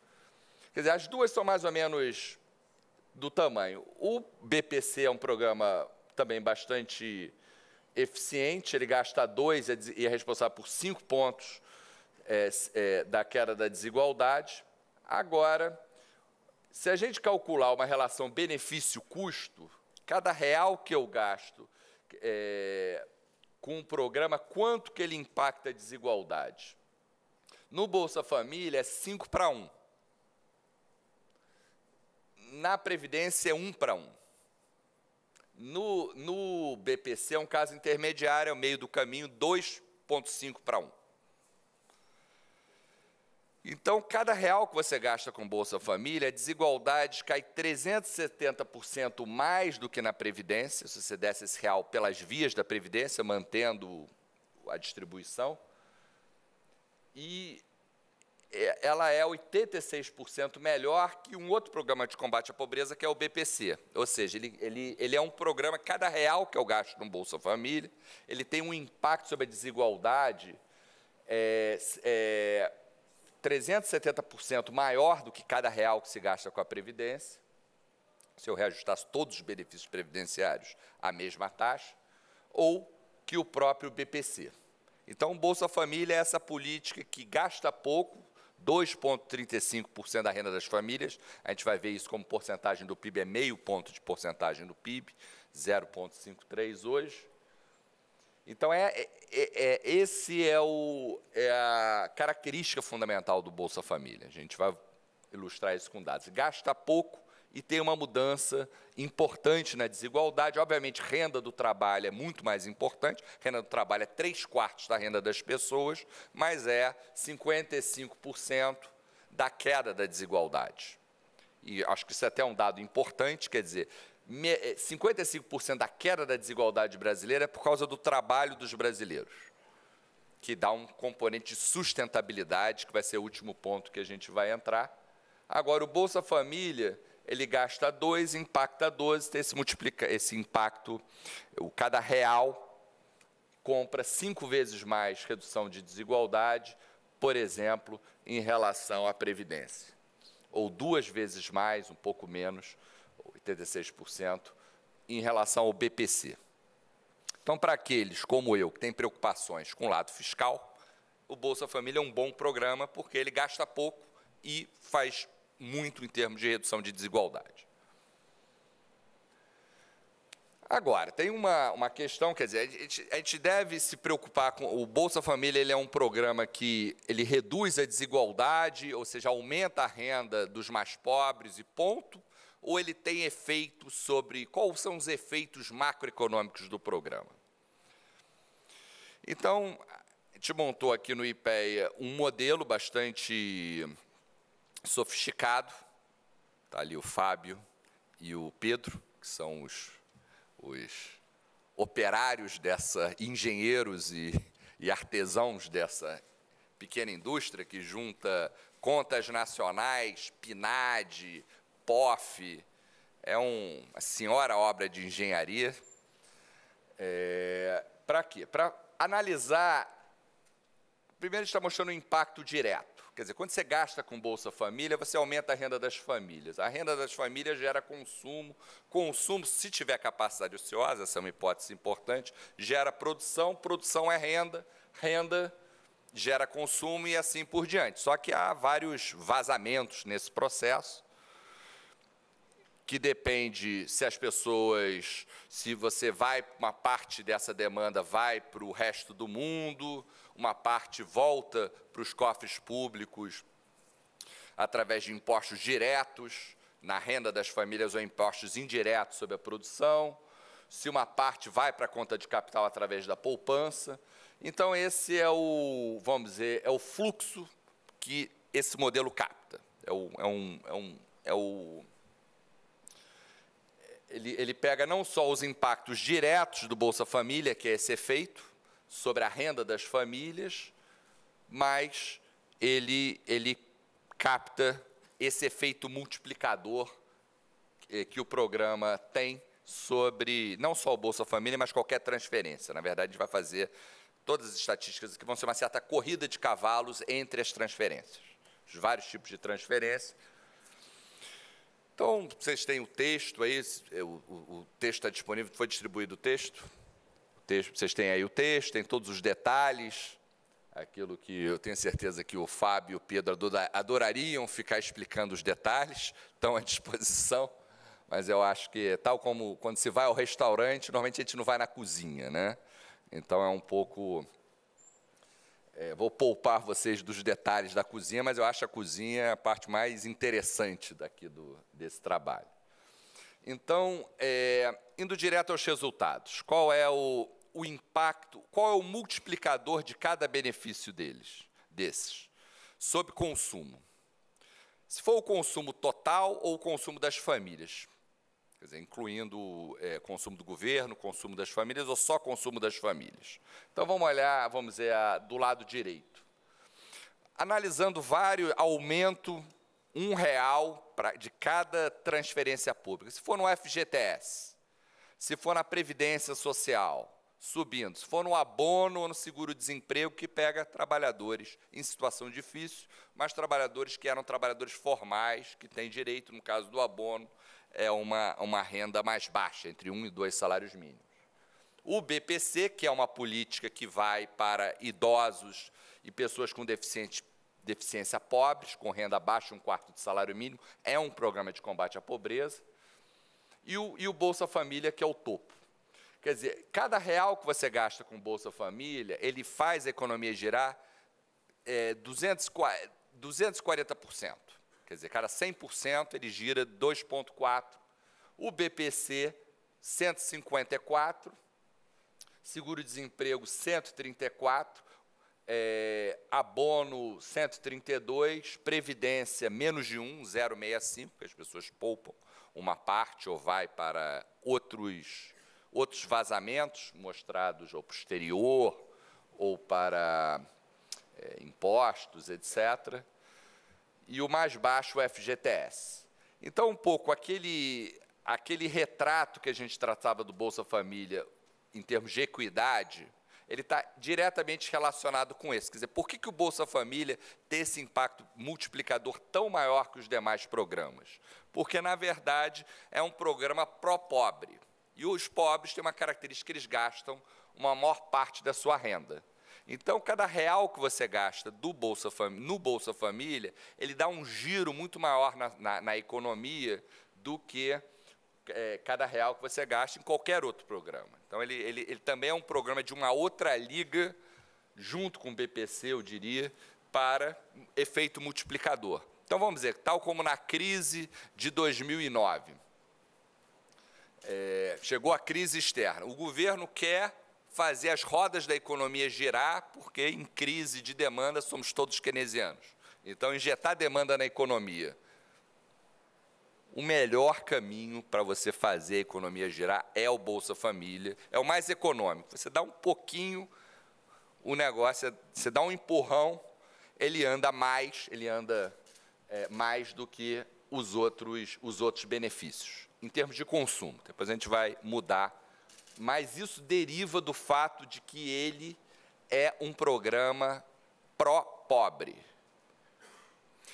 quer dizer, as duas são mais ou menos do tamanho. O BPC é um programa também bastante eficiente, ele gasta dois é e é responsável por cinco pontos é, é, da queda da desigualdade. Agora, se a gente calcular uma relação benefício-custo, cada real que eu gasto é, com um programa, quanto que ele impacta a desigualdade? No Bolsa Família é 5 para 1. Na Previdência é 1 para 1. No, no BPC é um caso intermediário, é o meio do caminho, 2,5 para 1. Então, cada real que você gasta com Bolsa Família, a desigualdade cai 370% mais do que na Previdência, se você desse esse real pelas vias da Previdência, mantendo a distribuição. E é, ela é 86% melhor que um outro programa de combate à pobreza, que é o BPC. Ou seja, ele, ele, ele é um programa, cada real que eu gasto no Bolsa Família, ele tem um impacto sobre a desigualdade é, é, 370% maior do que cada real que se gasta com a Previdência, se eu reajustasse todos os benefícios previdenciários à mesma taxa, ou que o próprio BPC. Então, o Bolsa Família é essa política que gasta pouco, 2,35% da renda das famílias, a gente vai ver isso como porcentagem do PIB, é meio ponto de porcentagem do PIB, 0,53% hoje, então, é, é, é, é esse é, o, é a característica fundamental do Bolsa Família. A gente vai ilustrar isso com dados. Gasta pouco e tem uma mudança importante na desigualdade. Obviamente, renda do trabalho é muito mais importante. Renda do trabalho é três quartos da renda das pessoas, mas é 55% da queda da desigualdade. E acho que isso é até um dado importante, quer dizer, 55% eh, da queda da desigualdade brasileira é por causa do trabalho dos brasileiros, que dá um componente de sustentabilidade, que vai ser o último ponto que a gente vai entrar. Agora, o Bolsa Família, ele gasta 2, impacta 12, tem então esse, multiplica, esse impacto, o cada real compra cinco vezes mais redução de desigualdade, por exemplo, em relação à Previdência, ou duas vezes mais, um pouco menos, 36% em relação ao BPC. Então, para aqueles como eu que têm preocupações com o lado fiscal, o Bolsa Família é um bom programa porque ele gasta pouco e faz muito em termos de redução de desigualdade. Agora, tem uma, uma questão, quer dizer, a gente, a gente, deve se preocupar com... O Bolsa Família ele é um programa que ele reduz a desigualdade, ou seja, aumenta a renda dos mais pobres e ponto, ou ele tem efeito sobre quais são os efeitos macroeconômicos do programa. Então, a gente montou aqui no IPEA um modelo bastante sofisticado. Está ali o Fábio e o Pedro, que são os, os operários dessa, engenheiros e, e artesãos dessa pequena indústria que junta contas nacionais, PINAD, POF, é uma senhora obra de engenharia. É, Para quê? Para analisar. Primeiro, está mostrando o impacto direto. Quer dizer, quando você gasta com Bolsa Família, você aumenta a renda das famílias. A renda das famílias gera consumo. Consumo, se tiver capacidade ociosa, essa é uma hipótese importante, gera produção, produção é renda, renda gera consumo e assim por diante. Só que há vários vazamentos nesse processo que depende se as pessoas, se você vai, uma parte dessa demanda vai para o resto do mundo, uma parte volta para os cofres públicos através de impostos diretos na renda das famílias ou impostos indiretos sobre a produção, se uma parte vai para a conta de capital através da poupança. Então esse é o, vamos dizer, é o fluxo que esse modelo capta. É, o, é, um, é, um, é o ele, ele pega não só os impactos diretos do Bolsa Família, que é esse efeito sobre a renda das famílias, mas ele, ele capta esse efeito multiplicador eh, que o programa tem sobre não só o Bolsa Família, mas qualquer transferência. Na verdade, a gente vai fazer todas as estatísticas que vão ser uma certa corrida de cavalos entre as transferências, os vários tipos de transferência então, vocês têm o texto aí, é, o, o, o texto está disponível, foi distribuído o texto? o texto? Vocês têm aí o texto, tem todos os detalhes, aquilo que eu tenho certeza que o Fábio e o Pedro adorariam ficar explicando os detalhes, estão à disposição, mas eu acho que, tal como quando se vai ao restaurante, normalmente a gente não vai na cozinha, né? Então é um pouco é, vou poupar vocês dos detalhes da cozinha, mas eu acho a cozinha a parte mais interessante daqui do, desse trabalho. Então, é, indo direto aos resultados, qual é o, o impacto, qual é o multiplicador de cada benefício deles, desses, sob consumo? Se for o consumo total ou o consumo das famílias? quer dizer, incluindo é, consumo do governo, consumo das famílias ou só consumo das famílias. Então vamos olhar, vamos dizer, do lado direito. Analisando vários aumento um real pra, de cada transferência pública. Se for no FGTS, se for na Previdência Social, subindo. Se for no abono ou no seguro-desemprego, que pega trabalhadores em situação difícil, mas trabalhadores que eram trabalhadores formais, que têm direito, no caso do abono, é uma, uma renda mais baixa, entre um e dois salários mínimos. O BPC, que é uma política que vai para idosos e pessoas com deficiência, deficiência pobres, com renda abaixo de um quarto de salário mínimo, é um programa de combate à pobreza. E o, e o Bolsa Família, que é o topo. Quer dizer, cada real que você gasta com Bolsa Família, ele faz a economia girar é, 240%. Quer dizer, cada 100% ele gira 2,4. O BPC, 154. Seguro-desemprego, 134. É, eh, abono 132, previdência menos de 1, 065, porque as pessoas poupam uma parte ou vai para outros, outros vazamentos mostrados ao posterior ou para é, impostos, etc e o mais baixo o FGTS. Então, um pouco aquele, aquele retrato que a gente tratava do Bolsa Família em termos de equidade, ele está diretamente relacionado com esse. Quer dizer, por que, que o Bolsa Família tem esse impacto multiplicador tão maior que os demais programas? Porque, na verdade, é um programa pró-pobre. E os pobres têm uma característica que eles gastam uma maior parte da sua renda. Então, cada real que você gasta do Bolsa Família, no Bolsa Família, ele dá um giro muito maior na, na, na economia do que é, cada real que você gasta em qualquer outro programa. Então, ele, ele, ele também é um programa de uma outra liga, junto com o BPC, eu diria, para efeito multiplicador. Então, vamos dizer, tal como na crise de 2009, é, chegou a crise externa. O governo quer fazer as rodas da economia girar, porque em crise de demanda somos todos keynesianos. Então, injetar demanda na economia. O melhor caminho para você fazer a economia girar é o Bolsa Família, é o mais econômico. Você dá um pouquinho o negócio, é, você dá um empurrão, ele anda mais, ele anda é, mais do que os outros, os outros benefícios, em termos de consumo. Depois a gente vai mudar mas isso deriva do fato de que ele é um programa pró-pobre.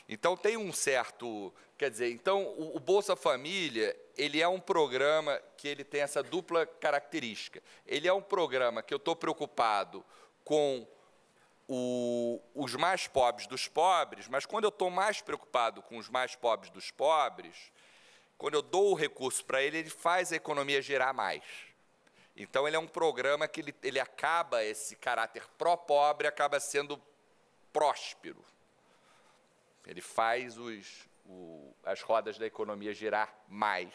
Então tem um certo, quer dizer, então o, o Bolsa Família, ele é um programa que ele tem essa dupla característica. Ele é um programa que eu estou preocupado com o, os mais pobres dos pobres, mas quando eu estou mais preocupado com os mais pobres dos pobres, quando eu dou o recurso para ele, ele faz a economia gerar mais. Então ele é um programa que ele, ele acaba, esse caráter pró-pobre acaba sendo próspero. Ele faz os, o, as rodas da economia girar mais.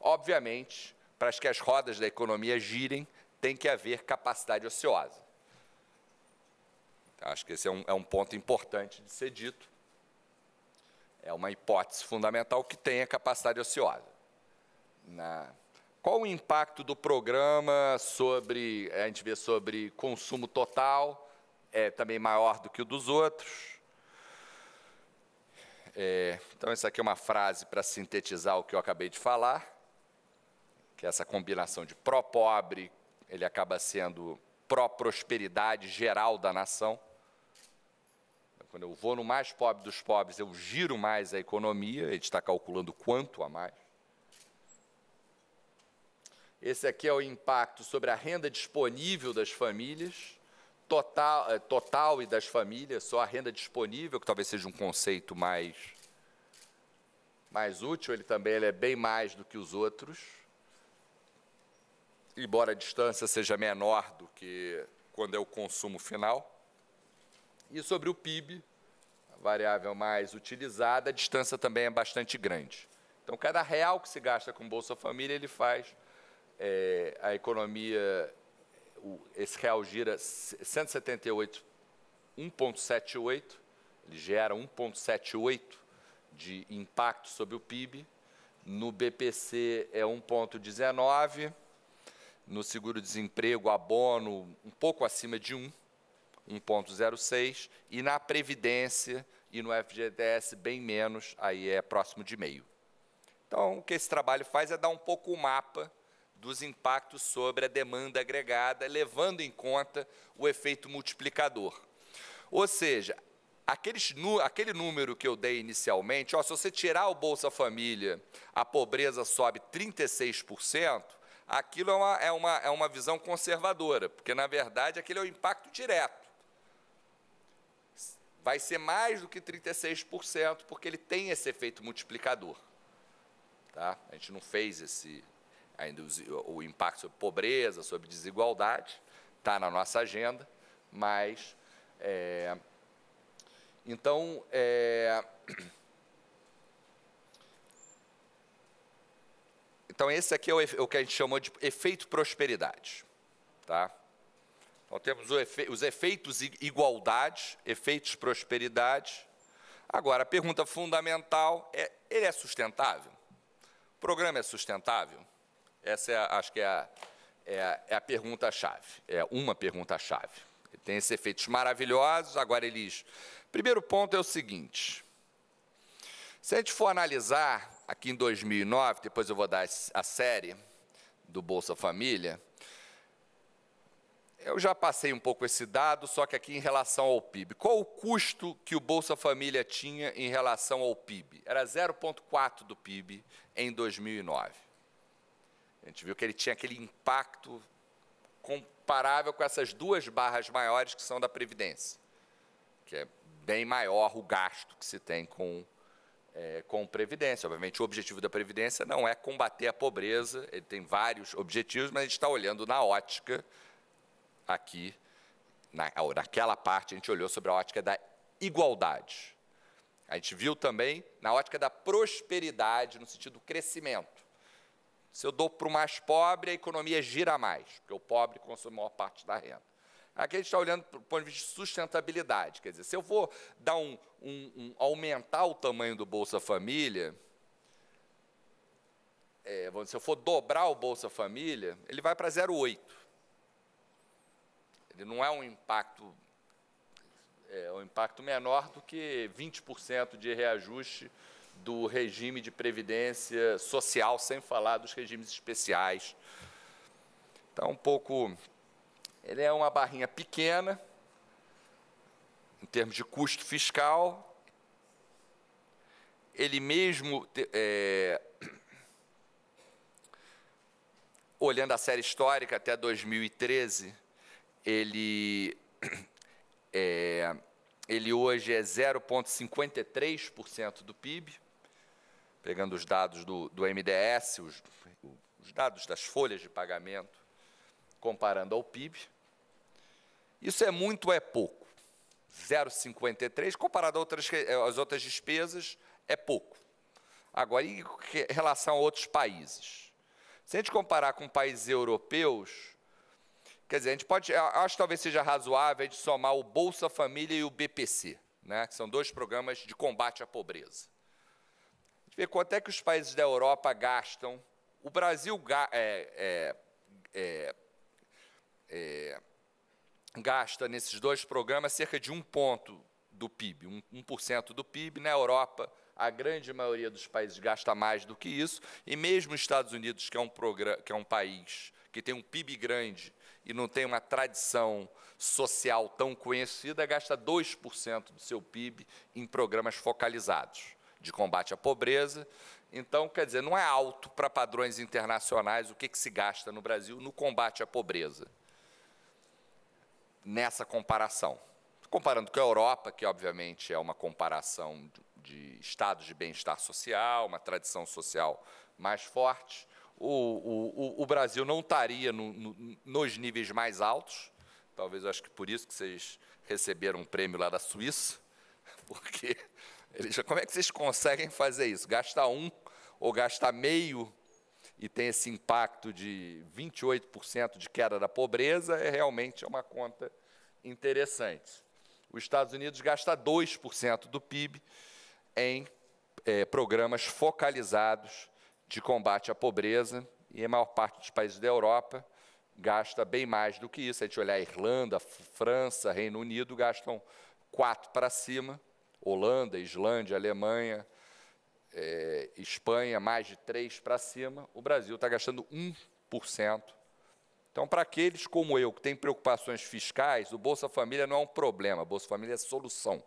Obviamente, para que as rodas da economia girem, tem que haver capacidade ociosa. Então, acho que esse é um, é um ponto importante de ser dito. É uma hipótese fundamental que tenha capacidade ociosa. Na, qual o impacto do programa sobre, a gente vê sobre consumo total, é também maior do que o dos outros. É, então, isso aqui é uma frase para sintetizar o que eu acabei de falar, que é essa combinação de pró-pobre, ele acaba sendo pró-prosperidade geral da nação. Quando eu vou no mais pobre dos pobres, eu giro mais a economia, a gente está calculando quanto a mais. Esse aqui é o impacto sobre a renda disponível das famílias, total, eh, total e das famílias, só a renda disponível, que talvez seja um conceito mais, mais útil, ele também ele é bem mais do que os outros. Embora a distância seja menor do que quando é o consumo final. E sobre o PIB, a variável mais utilizada, a distância também é bastante grande. Então, cada real que se gasta com Bolsa Família, ele faz é, a economia, o, esse real gira 178, 1,78, ele gera 1,78 de impacto sobre o PIB. No BPC é 1,19, no seguro-desemprego, abono, um pouco acima de 1, 1,06, e na Previdência e no FGTS, bem menos, aí é próximo de meio. Então, o que esse trabalho faz é dar um pouco o mapa dos impactos sobre a demanda agregada, levando em conta o efeito multiplicador. Ou seja, aqueles, aquele número que eu dei inicialmente, ó, se você tirar o Bolsa Família, a pobreza sobe 36%, aquilo é uma, é, uma, é uma visão conservadora, porque, na verdade, aquele é o impacto direto. Vai ser mais do que 36%, porque ele tem esse efeito multiplicador. Tá? A gente não fez esse, ainda os, o impacto sobre pobreza, sobre desigualdade, está na nossa agenda, mas. É, então, é, então, esse aqui é o, o, que a gente chamou de efeito prosperidade. Tá? Então, temos efe, os efeitos igualdade, efeitos prosperidade. Agora, a pergunta fundamental é: ele é sustentável? O programa é sustentável? Essa é acho que é a, é a, é a pergunta-chave, é uma pergunta-chave. Tem esses efeitos maravilhosos, agora eles... Primeiro ponto é o seguinte, se a gente for analisar aqui em 2009, depois eu vou dar a série do Bolsa Família, eu já passei um pouco esse dado, só que aqui em relação ao PIB. Qual o custo que o Bolsa Família tinha em relação ao PIB? Era 0,4 do PIB em 2009. A gente viu que ele tinha aquele impacto comparável com essas duas barras maiores que são da Previdência, que é bem maior o gasto que se tem com, é, com Previdência. Obviamente, o objetivo da Previdência não é combater a pobreza, ele tem vários objetivos, mas a gente está olhando na ótica aqui, na, naquela parte, a gente olhou sobre a ótica da igualdade. A gente viu também na ótica da prosperidade, no sentido do crescimento. Se eu dou para o mais pobre, a economia gira mais, porque o pobre consome a maior parte da renda. Aqui a gente está olhando para o ponto de vista de sustentabilidade. Quer dizer, se eu vou dar um, um, um aumentar o tamanho do Bolsa Família, é, se eu for dobrar o Bolsa Família, ele vai para 0,8. Ele não é um impacto, é, é um impacto menor do que 20% de reajuste do regime de previdência social, sem falar dos regimes especiais. Então, um pouco. Ele é uma barrinha pequena, em termos de custo fiscal. Ele mesmo. É, olhando a série histórica até 2013, ele, é, ele hoje é 0,53% do PIB pegando os dados do, do MDS, os, os dados das folhas de pagamento, comparando ao PIB. Isso é muito ou é pouco? 0,53, comparado outras, às outras despesas, é pouco. Agora, em relação a outros países? Se a gente comparar com países europeus, quer dizer, a gente pode, acho que talvez seja razoável a gente somar o Bolsa Família e o BPC, né, que são dois programas de combate à pobreza ver quanto é que os países da Europa gastam. O Brasil é, é, é, é, gasta nesses dois programas cerca de um ponto do PIB, 1% do PIB. Na Europa, a grande maioria dos países gasta mais do que isso, e mesmo os Estados Unidos, que é um, que é um país que tem um PIB grande e não tem uma tradição social tão conhecida, gasta 2% do seu PIB em programas focalizados de combate à pobreza. Então, quer dizer, não é alto para padrões internacionais o que, que se gasta no Brasil no combate à pobreza, nessa comparação. Comparando com a Europa, que obviamente é uma comparação de estados de bem-estar social, uma tradição social mais forte, o, o, o Brasil não estaria no, no, nos níveis mais altos. Talvez eu acho que por isso que vocês receberam um prêmio lá da Suíça, porque ele como é que vocês conseguem fazer isso? Gastar um ou gastar meio e tem esse impacto de 28% de queda da pobreza, é realmente uma conta interessante. Os Estados Unidos gasta 2% do PIB em é, programas focalizados de combate à pobreza, e a maior parte dos países da Europa gasta bem mais do que isso. Se a gente olhar a Irlanda, França, Reino Unido, gastam 4 para cima, Holanda, Islândia, Alemanha, é, Espanha, mais de 3 para cima, o Brasil está gastando 1%. Então, para aqueles como eu, que têm preocupações fiscais, o Bolsa Família não é um problema, o Bolsa Família é solução.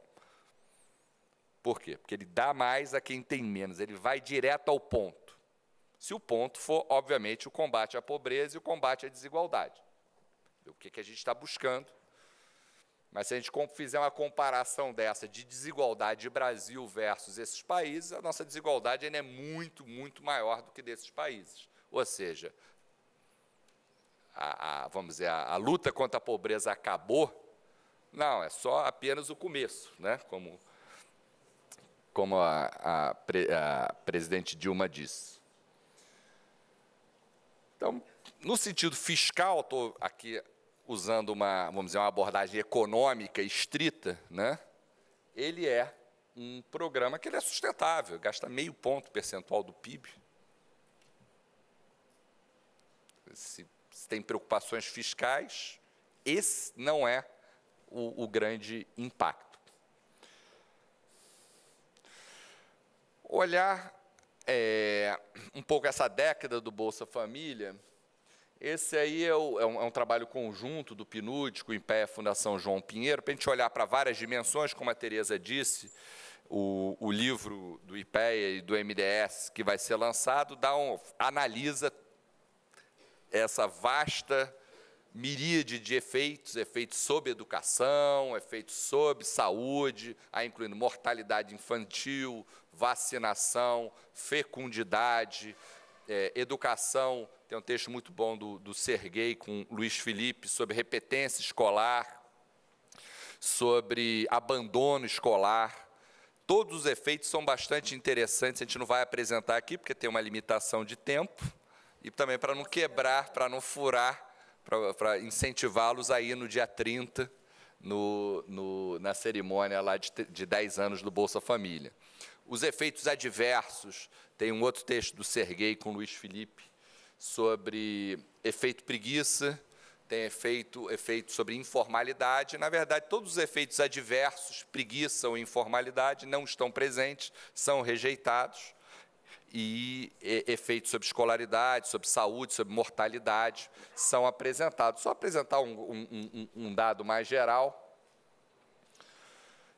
Por quê? Porque ele dá mais a quem tem menos, ele vai direto ao ponto. Se o ponto for, obviamente, o combate à pobreza e o combate à desigualdade. O que, que a gente está buscando mas se a gente fizer uma comparação dessa de desigualdade de Brasil versus esses países, a nossa desigualdade ainda é muito, muito maior do que desses países. Ou seja, a, a, vamos dizer, a, a, luta contra a pobreza acabou, não, é só apenas o começo, né? como, como a, a presidente Dilma disse. Então, no sentido fiscal, estou aqui usando uma, vamos dizer, uma abordagem econômica estrita, né? ele é um programa que ele é sustentável, gasta meio ponto percentual do PIB. Se, se tem preocupações fiscais, esse não é o, o grande impacto. Olhar é, um pouco essa década do Bolsa Família, esse aí é, o, é, um, é, um, trabalho conjunto do PNUD, com o IMPE Fundação João Pinheiro, para a gente olhar para várias dimensões, como a Tereza disse, o, o, livro do IPEA e do MDS que vai ser lançado dá um, analisa essa vasta miríade de efeitos, efeitos sobre educação, efeitos sobre saúde, aí incluindo mortalidade infantil, vacinação, fecundidade, é, educação tem um texto muito bom do, do Serguei com Luiz Felipe sobre repetência escolar, sobre abandono escolar. Todos os efeitos são bastante interessantes, a gente não vai apresentar aqui, porque tem uma limitação de tempo, e também para não quebrar, para não furar, para, incentivá-los aí no dia 30, no, no, na cerimônia lá de, de 10 anos do Bolsa Família. Os efeitos adversos, tem um outro texto do Serguei com Luiz Felipe, sobre efeito preguiça, tem efeito, efeito sobre informalidade. Na verdade, todos os efeitos adversos, preguiça ou informalidade, não estão presentes, são rejeitados. E efeitos sobre escolaridade, sobre saúde, sobre mortalidade são apresentados. Só apresentar um, um, um dado mais geral.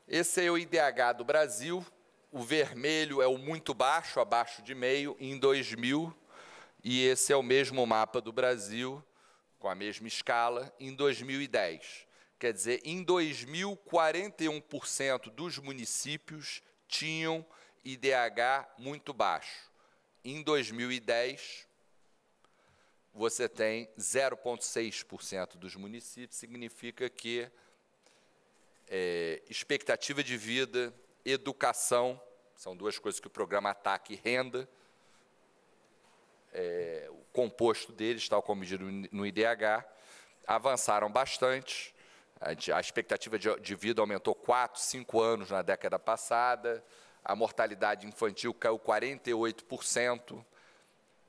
Esse é o IDH do Brasil. O vermelho é o muito baixo, abaixo de meio, em 2000, e esse é o mesmo mapa do Brasil, com a mesma escala, em 2010. Quer dizer, em 2000, 41% dos municípios tinham IDH muito baixo. Em 2010, você tem 0,6% dos municípios, significa que é, expectativa de vida, educação, são duas coisas que o programa ataca e renda, é, o composto deles, tal como medido no IDH, avançaram bastante. A, expectativa de, vida aumentou 4, 5 anos na década passada, a mortalidade infantil caiu 48%,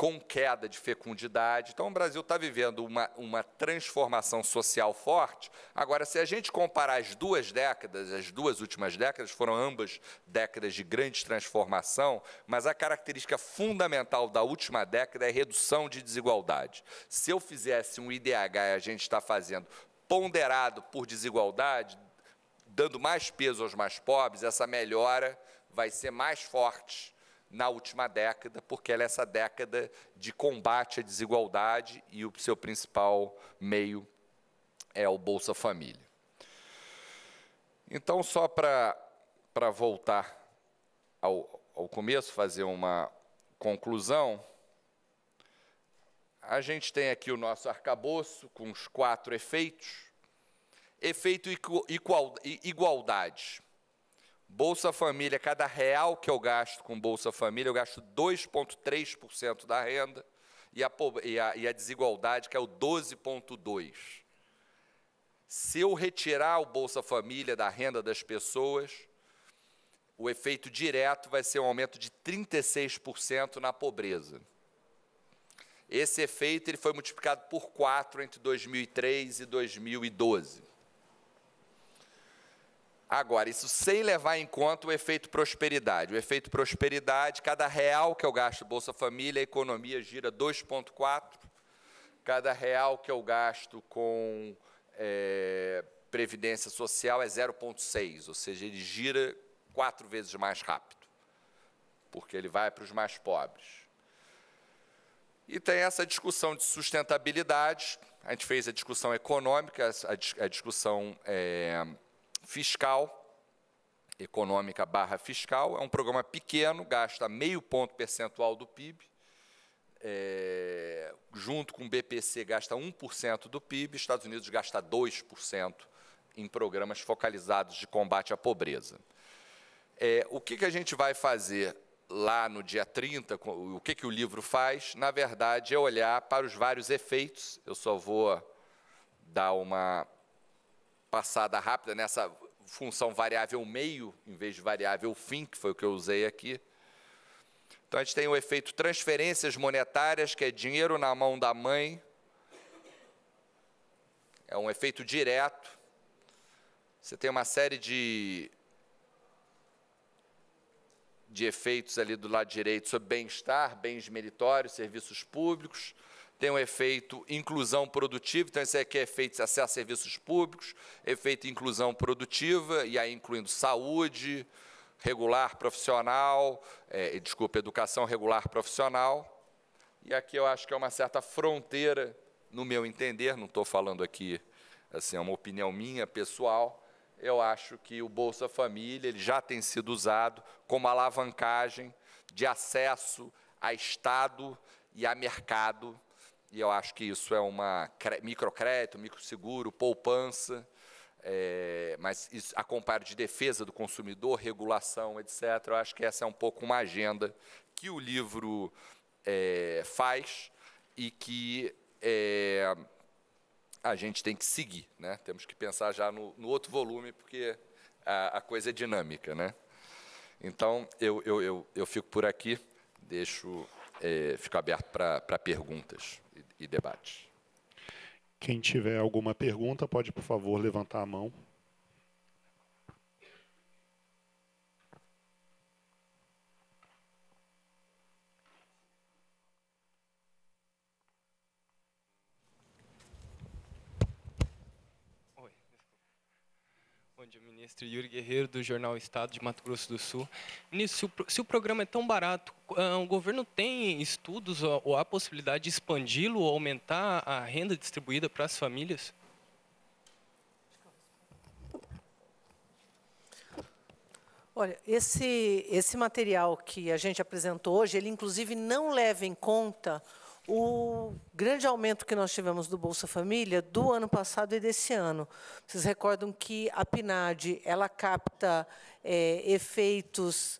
com queda de fecundidade. Então, o Brasil está vivendo uma, uma transformação social forte. Agora, se a gente comparar as duas décadas, as duas últimas décadas, foram ambas décadas de grande transformação, mas a característica fundamental da última década é redução de desigualdade. Se eu fizesse um IDH, e a gente está fazendo ponderado por desigualdade, dando mais peso aos mais pobres, essa melhora vai ser mais forte na última década, porque ela é essa década de combate à desigualdade e o seu principal meio é o Bolsa Família. Então, só para voltar ao, ao começo, fazer uma conclusão, a gente tem aqui o nosso arcabouço com os quatro efeitos. Efeito igualdade. Bolsa Família, cada real que eu gasto com Bolsa Família, eu gasto 2,3% da renda e a, e, a, e a, desigualdade, que é o 12,2%. Se eu retirar o Bolsa Família da renda das pessoas, o efeito direto vai ser um aumento de 36% na pobreza. Esse efeito ele foi multiplicado por 4 entre 2003 e 2012. Agora, isso sem levar em conta o efeito prosperidade. O efeito prosperidade, cada real que eu gasto Bolsa Família, a economia gira 2,4. Cada real que eu gasto com é, Previdência Social é 0,6, ou seja, ele gira quatro vezes mais rápido, porque ele vai para os mais pobres. E tem essa discussão de sustentabilidade. A gente fez a discussão econômica, a, discussão. É, fiscal, econômica barra fiscal, é um programa pequeno, gasta meio ponto percentual do PIB, é, junto com o BPC gasta 1% do PIB, Estados Unidos gasta 2% em programas focalizados de combate à pobreza. É, o que, que a gente vai fazer lá no dia 30, o que, que o livro faz, na verdade, é olhar para os vários efeitos. Eu só vou dar uma passada rápida nessa né? função variável meio, em vez de variável fim, que foi o que eu usei aqui. Então, a gente tem o efeito transferências monetárias, que é dinheiro na mão da mãe. É um efeito direto. Você tem uma série de, de efeitos ali do lado direito sobre bem-estar, bens meritórios, serviços públicos tem um efeito inclusão produtiva, então esse aqui é efeito de acesso a serviços públicos, efeito inclusão produtiva, e aí incluindo saúde, regular profissional, é, desculpa, educação regular profissional, e aqui eu acho que é uma certa fronteira, no meu entender, não estou falando aqui, assim, é uma opinião minha, pessoal, eu acho que o Bolsa Família ele já tem sido usado como alavancagem de acesso a Estado e a mercado e eu acho que isso é uma microcrédito, microseguro, poupança, é, mas isso, a comparo de defesa do consumidor, regulação, etc., eu acho que essa é um pouco uma agenda que o livro é, faz e que é, a gente tem que seguir. Né? Temos que pensar já no, no outro volume, porque a, a, coisa é dinâmica. Né? Então, eu, eu, eu, eu fico por aqui, deixo é, fico aberto para perguntas e, e debates. Quem tiver alguma pergunta, pode, por favor, levantar a mão. mestre Yuri Guerreiro, do jornal Estado de Mato Grosso do Sul. Nisso, se o programa é tão barato, ah, o governo tem estudos ou há possibilidade de expandi-lo ou aumentar a renda distribuída para as famílias? Olha, esse, esse material que a gente apresentou hoje, ele inclusive não leva em conta o grande aumento que nós tivemos do Bolsa Família do ano passado e desse ano. Vocês recordam que a PNAD ela capta é, efeitos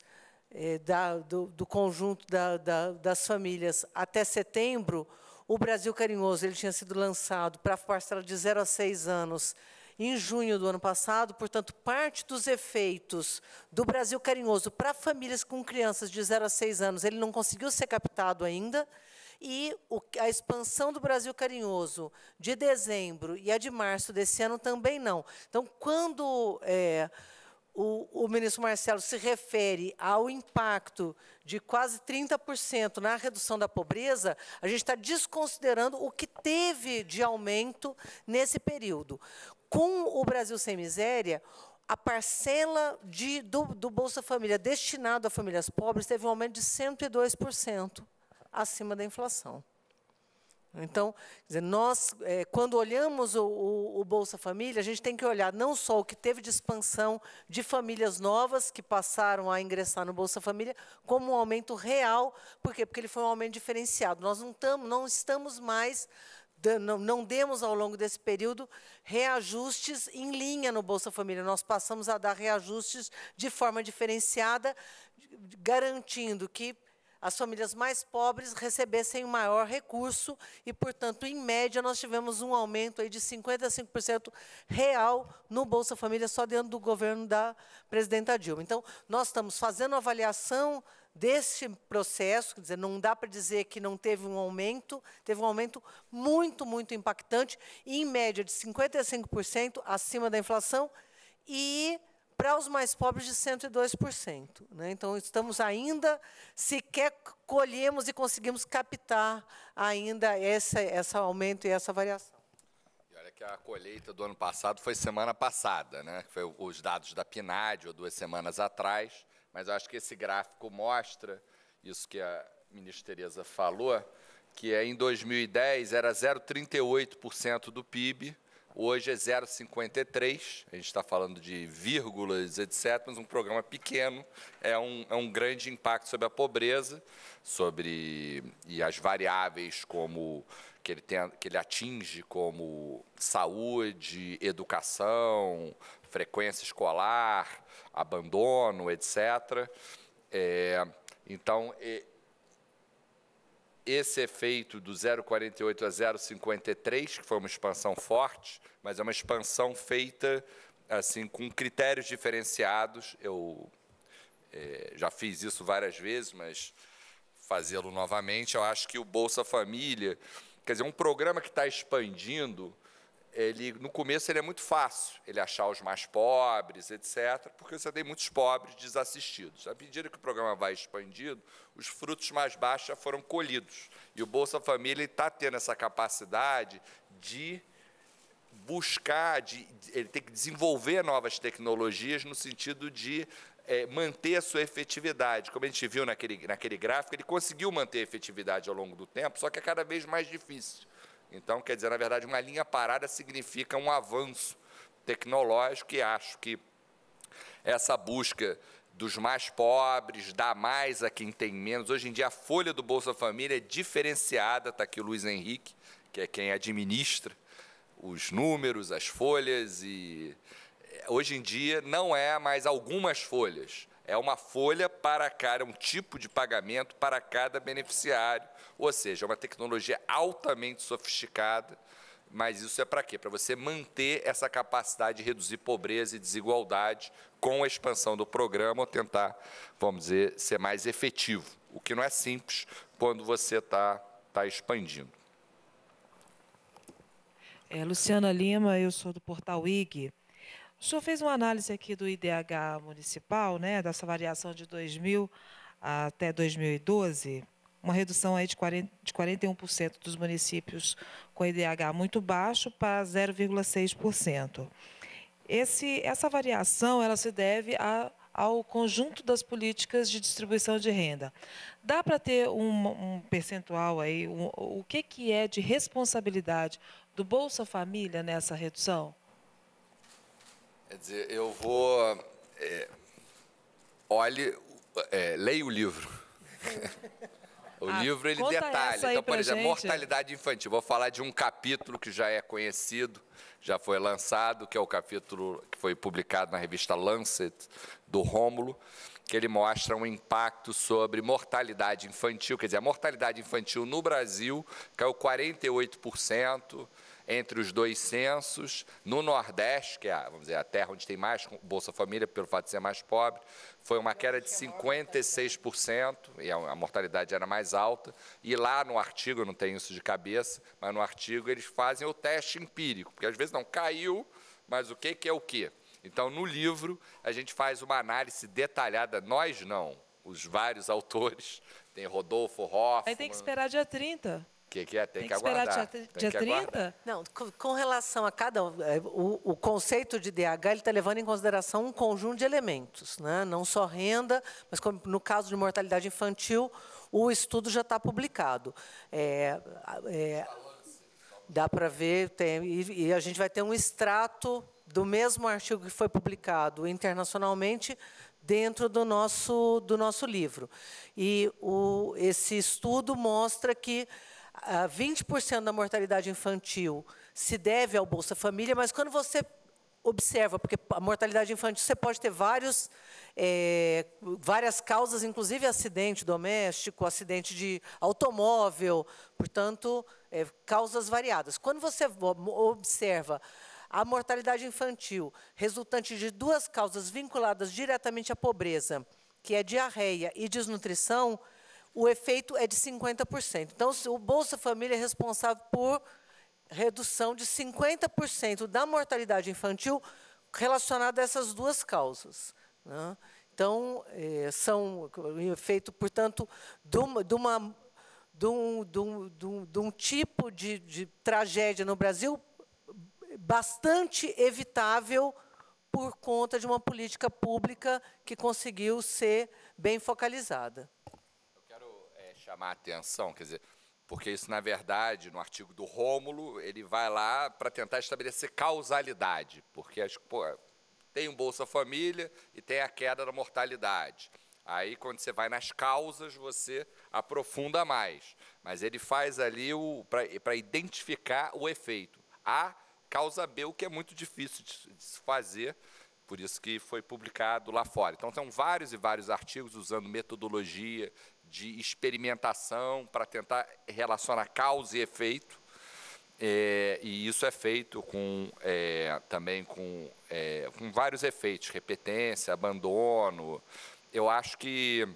é, da, do, do, conjunto da, da, das famílias até setembro. O Brasil Carinhoso ele tinha sido lançado para a parcela de 0 a 6 anos em junho do ano passado, portanto, parte dos efeitos do Brasil Carinhoso para famílias com crianças de 0 a 6 anos, ele não conseguiu ser captado ainda. E o, a expansão do Brasil Carinhoso de dezembro e a de março desse ano também não. Então, quando é, o, o, ministro Marcelo se refere ao impacto de quase 30% na redução da pobreza, a gente está desconsiderando o que teve de aumento nesse período. Com o Brasil Sem Miséria, a parcela de, do, do Bolsa Família destinado a famílias pobres teve um aumento de 102% acima da inflação. Então, nós, é, quando olhamos o, Bolsa Família, a gente tem que olhar não só o que teve de expansão de famílias novas que passaram a ingressar no Bolsa Família, como um aumento real, por quê? porque ele foi um aumento diferenciado. Nós não, tamo, não estamos mais, não demos ao longo desse período reajustes em linha no Bolsa Família, nós passamos a dar reajustes de forma diferenciada, garantindo que as famílias mais pobres recebessem o maior recurso e, portanto, em média, nós tivemos um aumento aí de 55% real no Bolsa Família só dentro do governo da presidenta Dilma. Então, nós estamos fazendo avaliação desse processo, quer dizer, não dá para dizer que não teve um aumento, teve um aumento muito, muito impactante, em média de 55% acima da inflação e para os mais pobres de 102%. Né? Então, estamos ainda, sequer colhemos e conseguimos captar ainda esse, aumento e essa variação. E olha que a colheita do ano passado foi semana passada, né? Foi os dados da PNAD, ou duas semanas atrás, mas acho que esse gráfico mostra isso que a ministra Tereza falou, que é em 2010 era 0,38% do PIB, Hoje é 0,53, a gente está falando de vírgulas, etc., mas um programa pequeno é um, é um grande impacto sobre a pobreza, sobre e as variáveis como que ele, tem, que ele atinge, como saúde, educação, frequência escolar, abandono, etc. É, então, esse efeito é do 0,48 a 0,53, que foi uma expansão forte, mas é uma expansão feita assim com critérios diferenciados. Eu é, já fiz isso várias vezes, mas fazê-lo novamente, eu acho que o Bolsa Família, quer dizer, um programa que está expandindo ele no começo ele é muito fácil, ele achar os mais pobres, etc, porque você tem muitos pobres desassistidos. À medida que o programa vai expandindo, os frutos mais baixos já foram colhidos. E o Bolsa Família está tendo essa capacidade de buscar, de, ele tem que desenvolver novas tecnologias no sentido de é, manter a sua efetividade. Como a gente viu naquele, naquele gráfico, ele conseguiu manter a efetividade ao longo do tempo, só que é cada vez mais difícil então, quer dizer, na verdade, uma linha parada significa um avanço tecnológico e acho que essa busca dos mais pobres, dá mais a quem tem menos. Hoje em dia, a folha do Bolsa Família é diferenciada, está aqui o Luiz Henrique, que é quem administra os números, as folhas, e eh, hoje em dia não é mais algumas folhas, é uma folha para cada, um tipo de pagamento para cada beneficiário. Ou seja, é uma tecnologia altamente sofisticada, mas isso é para quê? Para você manter essa capacidade de reduzir pobreza e desigualdade com a expansão do programa ou tentar, vamos dizer, ser mais efetivo, o que não é simples quando você está tá expandindo. É, Luciana Lima, eu sou do Portal IG. O senhor fez uma análise aqui do IDH municipal, né, dessa variação de 2000 até 2012 uma redução aí de, 40, de 41% dos municípios com IDH muito baixo para 0,6%. Esse, essa variação ela se deve a, ao conjunto das políticas de distribuição de renda. Dá para ter um, um, percentual aí, um, o que, que é de responsabilidade do Bolsa Família nessa redução? Quer dizer, eu vou. É, olhe, é, leia o livro. O ah, livro ele detalha. Então, por exemplo, gente. mortalidade infantil. Vou falar de um capítulo que já é conhecido, já foi lançado, que é o capítulo que foi publicado na revista Lancet, do Rômulo, que ele mostra um impacto sobre mortalidade infantil. Quer dizer, a mortalidade infantil no Brasil é caiu 48% entre os dois censos. No Nordeste, que é a, vamos dizer, a terra onde tem mais Bolsa Família, pelo fato de ser mais pobre, foi uma queda de 56%, e a mortalidade era mais alta. E lá no artigo, eu não tenho isso de cabeça, mas no artigo eles fazem o teste empírico, porque às vezes não caiu, mas o que, que é o quê? Então, no livro, a gente faz uma análise detalhada, nós não, os vários autores, tem Rodolfo Hoffman... Aí tem que esperar dia 30. Que, que é, tem, tem, que, esperar aguardar. Dia, tem dia que 30? Aguardar. Não, com, com, relação a cada um, é, o, o conceito de DH ele está levando em consideração um conjunto de elementos, né? não só renda, mas como, no caso de mortalidade infantil, o estudo já está publicado. É, é, dá para ver, tem, e, e a gente vai ter um extrato do mesmo artigo que foi publicado internacionalmente dentro do nosso, do nosso livro. E o, esse estudo mostra que 20% da mortalidade infantil se deve ao Bolsa Família, mas quando você observa, porque a mortalidade infantil você pode ter vários, é, várias causas, inclusive acidente doméstico, acidente de automóvel, portanto, é, causas variadas. Quando você observa a mortalidade infantil resultante de duas causas vinculadas diretamente à pobreza, que é diarreia e desnutrição, o efeito é de 50%. Então, o Bolsa Família é responsável por redução de 50% da mortalidade infantil relacionada a essas duas causas. Né? Então, é, são o efeito, portanto, de uma, de, uma, de, um, de, um, de um, tipo de, de tragédia no Brasil bastante evitável por conta de uma política pública que conseguiu ser bem focalizada chamar a atenção, quer dizer, porque isso, na verdade, no artigo do Rômulo, ele vai lá para tentar estabelecer causalidade, porque pô, tem um Bolsa Família e tem a queda da mortalidade. Aí, quando você vai nas causas, você aprofunda mais. Mas ele faz ali para identificar o efeito. A causa B, o que é muito difícil de, de se fazer, por isso que foi publicado lá fora. Então, são vários e vários artigos usando metodologia de experimentação para tentar relacionar causa e efeito. É, e isso é feito com, é, também com, é, com vários efeitos, repetência, abandono. Eu acho que,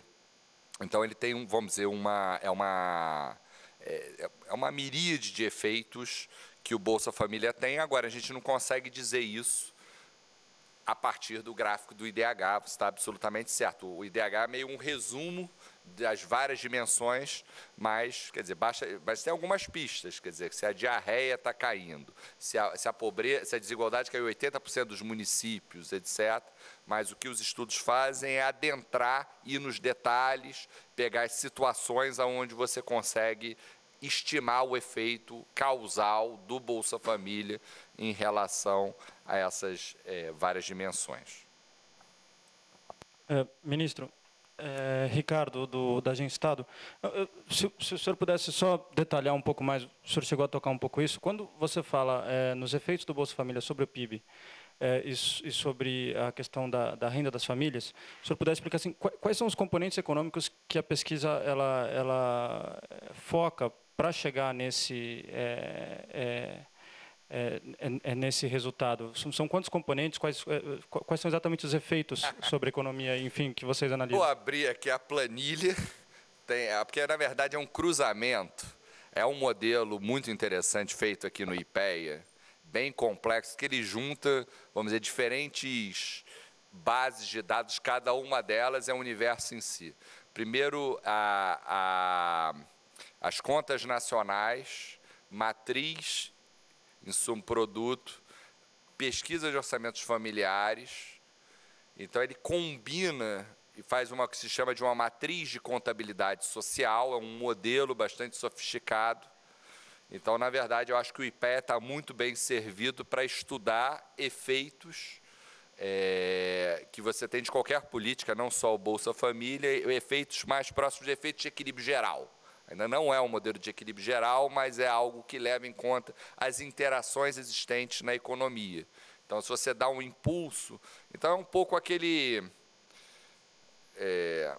então, ele tem, um, vamos dizer, uma, é, uma, é, é uma miríade de efeitos que o Bolsa Família tem. Agora, a gente não consegue dizer isso a partir do gráfico do IDH, você está absolutamente certo. O IDH é meio um resumo das várias dimensões, mas, quer dizer, basta, mas tem algumas pistas, quer dizer, se a diarreia está caindo, se a, se a pobreza, se a desigualdade caiu 80% dos municípios, etc., mas o que os estudos fazem é adentrar, ir nos detalhes, pegar as situações onde você consegue estimar o efeito causal do Bolsa Família em relação a essas é, várias dimensões. É, ministro, é, Ricardo, do, da Agência Estado, se, se, o senhor pudesse só detalhar um pouco mais, o senhor chegou a tocar um pouco isso, quando você fala é, nos efeitos do Bolsa Família sobre o PIB é, e, e, sobre a questão da, da, renda das famílias, o senhor pudesse explicar assim, quais, quais são os componentes econômicos que a pesquisa ela, ela é, foca para chegar nesse é, é, é, é, é, nesse resultado? São, são quantos componentes? Quais, é, é, quais, são exatamente os efeitos sobre a economia, enfim, que vocês analisam? Vou abrir aqui a planilha, tem, porque na verdade é um cruzamento. É um modelo muito interessante feito aqui no IPEA, bem complexo, que ele junta, vamos dizer, diferentes bases de dados, cada uma delas é um universo em si. Primeiro, a, a, as contas nacionais, matriz insumo é produto, pesquisa de orçamentos familiares. Então, ele combina e faz uma que se chama de uma matriz de contabilidade social, é um modelo bastante sofisticado. Então, na verdade, eu acho que o IPE está muito bem servido para estudar efeitos é, que você tem de qualquer política, não só o Bolsa Família, efeitos mais próximos de efeitos de equilíbrio geral. Ainda não é um modelo de equilíbrio geral, mas é algo que leva em conta as interações existentes na economia. Então, se você dá um impulso. Então, é um pouco aquele. É,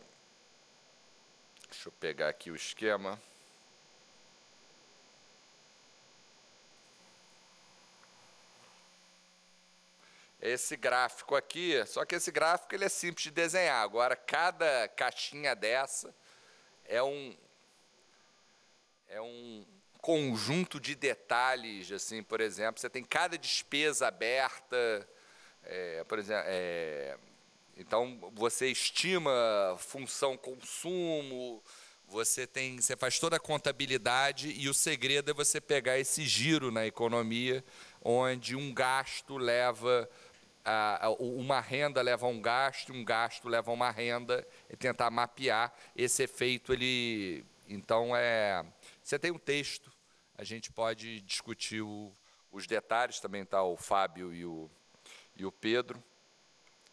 deixa eu pegar aqui o esquema. esse gráfico aqui, só que esse gráfico ele é simples de desenhar. Agora, cada caixinha dessa é um, é um conjunto de detalhes, assim, por exemplo, você tem cada despesa aberta, é, por exemplo, é, então você estima função consumo, você tem, você faz toda a contabilidade e o segredo é você pegar esse giro na economia, onde um gasto leva a, a, uma renda leva a um gasto, um gasto leva a uma renda, e tentar mapear esse efeito ele, então é você tem um texto, a gente pode discutir o, os detalhes, também está o Fábio e o, e o Pedro,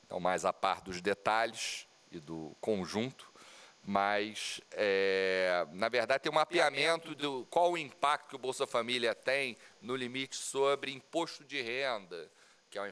então mais a par dos detalhes e do conjunto, mas, é, na verdade, tem um mapeamento do qual o impacto que o Bolsa Família tem no limite sobre imposto de renda, que é um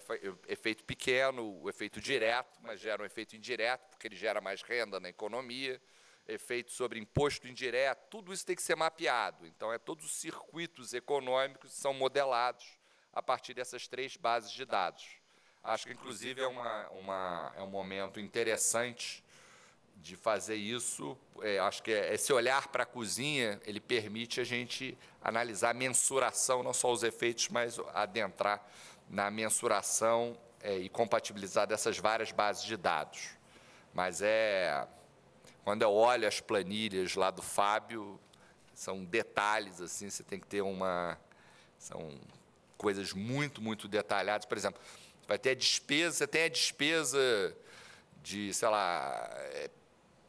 efeito pequeno, o um efeito direto, mas gera um efeito indireto, porque ele gera mais renda na economia efeitos sobre imposto indireto, tudo isso tem que ser mapeado. Então, é todos os circuitos econômicos são modelados a partir dessas três bases de dados. Acho que, inclusive, é, uma, uma, é um momento interessante de fazer isso. É, acho que é, esse olhar para a cozinha, ele permite a gente analisar a mensuração, não só os efeitos, mas adentrar na mensuração é, e compatibilizar dessas várias bases de dados. Mas é quando eu olho as planilhas lá do Fábio, são detalhes assim, você tem que ter uma são coisas muito, muito detalhadas. Por exemplo, vai ter a despesa, você tem a despesa de, sei lá, é,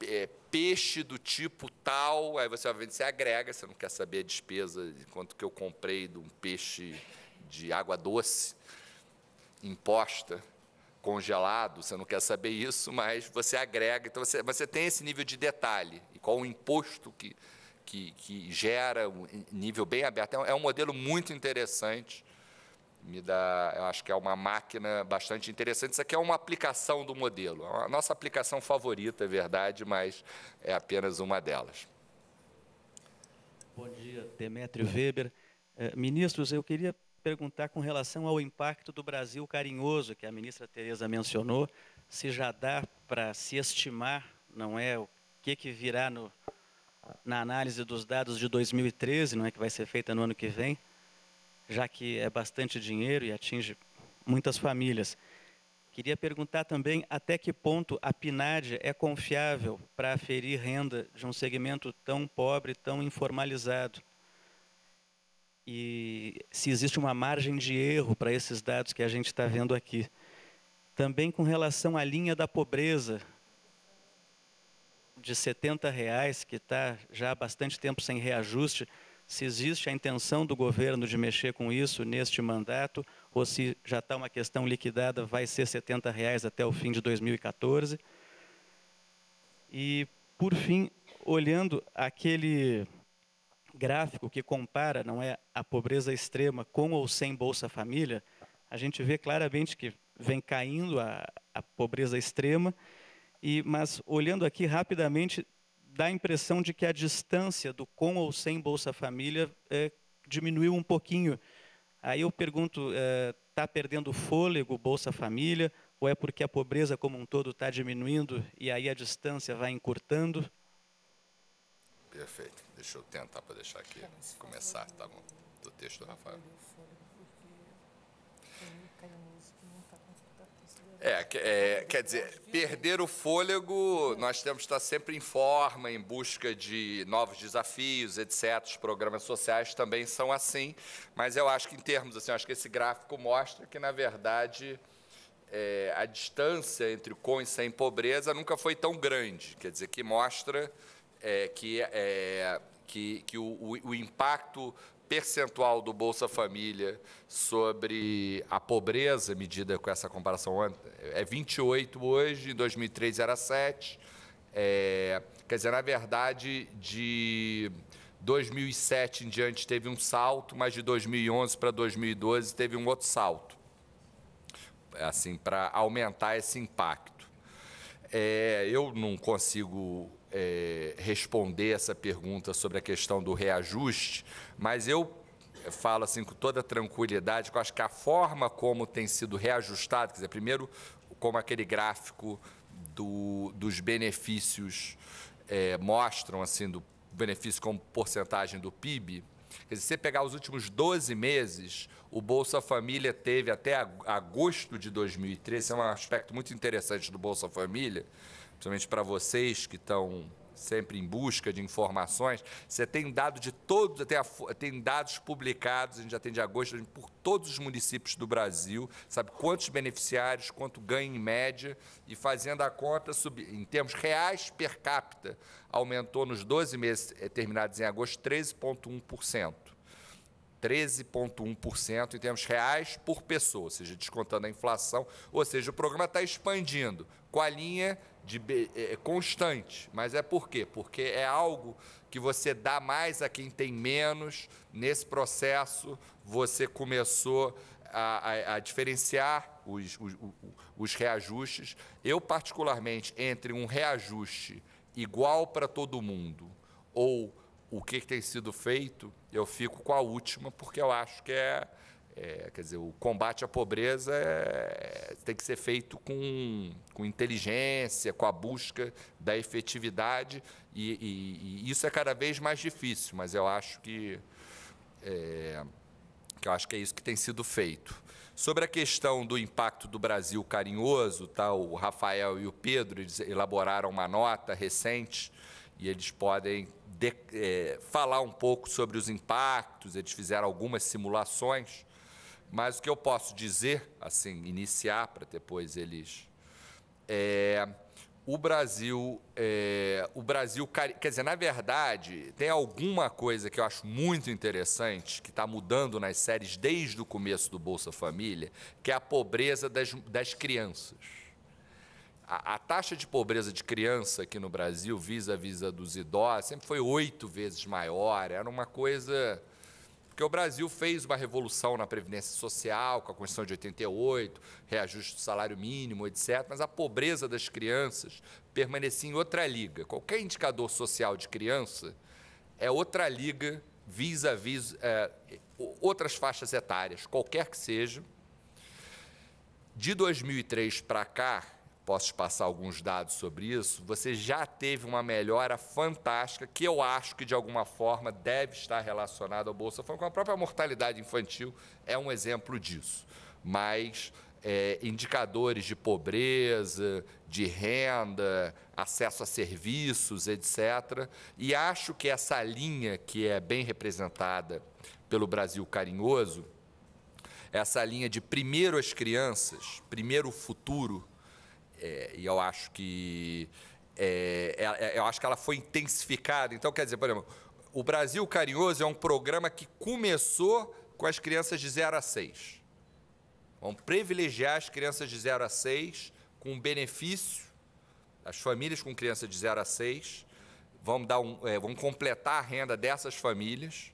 é, peixe do tipo tal, aí você obviamente você agrega, você não quer saber a despesa de quanto que eu comprei de um peixe de água doce, imposta congelado, você não quer saber isso, mas você agrega, então você, você tem esse nível de detalhe, e qual o imposto que, que, que gera, um nível bem aberto. É um é modelo muito interessante, me dá, eu acho que é uma máquina bastante interessante. Isso aqui é uma aplicação do modelo, é a nossa aplicação favorita, é verdade, mas é apenas uma delas. Bom dia, Demetrio Weber. Eh, ministros, eu queria perguntar com relação ao impacto do Brasil carinhoso, que a ministra Tereza mencionou, se já dá para se estimar, não é, o que, que virá no, na análise dos dados de 2013, não é, que vai ser feita no ano que vem, já que é bastante dinheiro e atinge muitas famílias. Queria perguntar também até que ponto a PNAD é confiável para aferir renda de um segmento tão pobre, tão informalizado e se existe uma margem de erro para esses dados que a gente está vendo aqui. Também com relação à linha da pobreza, de 70 reais, que está já há bastante tempo sem reajuste, se existe a intenção do governo de mexer com isso neste mandato, ou se já está uma questão liquidada, vai ser 70 reais até o fim de 2014. E, por fim, olhando aquele gráfico que compara, não é, a pobreza extrema com ou sem Bolsa Família, a gente vê claramente que vem caindo a, a pobreza extrema, e mas olhando aqui rapidamente dá a impressão de que a distância do com ou sem Bolsa Família é, diminuiu um pouquinho. Aí eu pergunto, está é, tá perdendo fôlego Bolsa Família, ou é porque a pobreza como um todo está diminuindo e aí a distância vai encurtando? Perfeito. Deixa eu tentar para deixar aqui Cara, começar, tá bom? Do texto do Rafael. Tá é, é, quer dizer, perder o fôlego, nós temos que estar sempre em forma, em busca de novos desafios, etc. Os programas sociais também são assim, mas eu acho que em termos assim, acho que esse gráfico mostra que na verdade é, a distância entre com e sem pobreza nunca foi tão grande, quer dizer que mostra é, que, é, que, que o, o impacto percentual do Bolsa Família sobre a pobreza, medida com essa comparação, é 28 hoje, em 2003 era 7. É, quer dizer, na verdade, de 2007 em diante teve um salto, mas de 2011 para 2012 teve um outro salto, é assim, para aumentar esse impacto. É, eu não consigo é, responder essa pergunta sobre a questão do reajuste, mas eu falo assim com toda tranquilidade que eu acho que a forma como tem sido reajustado, quer dizer, primeiro, como aquele gráfico do, dos benefícios é, mostram, assim, do benefício como porcentagem do PIB, Quer dizer, se você pegar os últimos 12 meses, o Bolsa Família teve até agosto de 2013, é um aspecto muito interessante do Bolsa Família, principalmente para vocês que estão sempre em busca de informações, você tem dado de todos, tem, a, tem dados publicados, a gente já tem de agosto, por todos os municípios do Brasil, sabe quantos beneficiários, quanto ganha em média, e fazendo a conta, sub, em termos reais per capita, aumentou nos 12 meses eh, terminados em agosto 13,1%. 13,1% em termos reais por pessoa, ou seja, descontando a inflação, ou seja, o programa está expandindo com a linha de, é, é, constante. Mas é por quê? Porque é algo que você dá mais a quem tem menos. Nesse processo, você começou a, a, a diferenciar os, os, os reajustes. Eu, particularmente, entre um reajuste igual para todo mundo ou o que, que tem sido feito, eu fico com a última, porque eu acho que é é, quer dizer, o combate à pobreza é, tem que ser feito com, com inteligência, com a busca da efetividade, e, e, e isso é cada vez mais difícil, mas eu acho que, é, que, eu acho que é isso que tem sido feito. Sobre a questão do impacto do Brasil carinhoso, tá, o Rafael e o Pedro elaboraram uma nota recente e eles podem de, é, falar um pouco sobre os impactos, eles fizeram algumas simulações. Mas o que eu posso dizer, assim, iniciar para depois eles, é o Brasil, é, o Brasil, quer dizer, na verdade, tem alguma coisa que eu acho muito interessante que está mudando nas séries desde o começo do Bolsa Família, que é a pobreza das, das crianças. A, a, taxa de pobreza de criança aqui no Brasil, vis a vis -vis dos idosos, sempre foi oito vezes maior. Era uma coisa porque o Brasil fez uma revolução na Previdência Social, com a Constituição de 88, reajuste do salário mínimo, etc. Mas a pobreza das crianças permanecia em outra liga. Qualquer indicador social de criança é outra liga vis-à-vis é, outras faixas etárias, qualquer que seja. De 2003 para cá, posso te passar alguns dados sobre isso, você já teve uma melhora fantástica, que eu acho que de alguma forma deve estar relacionada ao Bolsa Família. A própria mortalidade infantil é um exemplo disso. Mas é, indicadores de pobreza, de renda, acesso a serviços, etc. E acho que essa linha, que é bem representada pelo Brasil Carinhoso, essa linha de primeiro as crianças, primeiro o futuro, é, e eu acho que é, é, é, eu acho que ela foi intensificada. Então, quer dizer, por exemplo, o Brasil Carinhoso é um programa que começou com as crianças de 0 a 6. Vamos privilegiar as crianças de 0 a 6 com benefício, as famílias com crianças de 0 a 6. Vamos, dar um, é, vamos completar a renda dessas famílias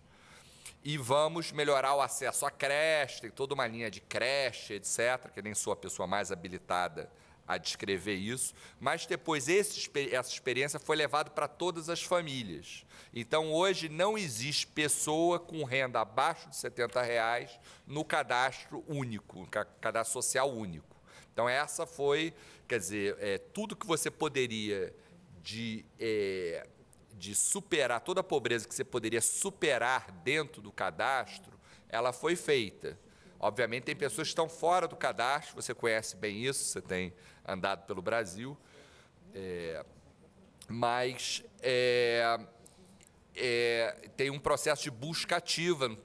e vamos melhorar o acesso à creche, tem toda uma linha de creche, etc., que nem sou a pessoa mais habilitada a descrever isso, mas depois esse, essa experiência foi levada para todas as famílias. Então, hoje não existe pessoa com renda abaixo de R$ reais no cadastro único, no cadastro social único. Então, essa foi, quer dizer, é, tudo que você poderia de, é, de superar, toda a pobreza que você poderia superar dentro do cadastro, ela foi feita. Obviamente, tem pessoas que estão fora do cadastro, você conhece bem isso, você tem andado pelo Brasil, é, mas é, é, tem um processo de busca ativa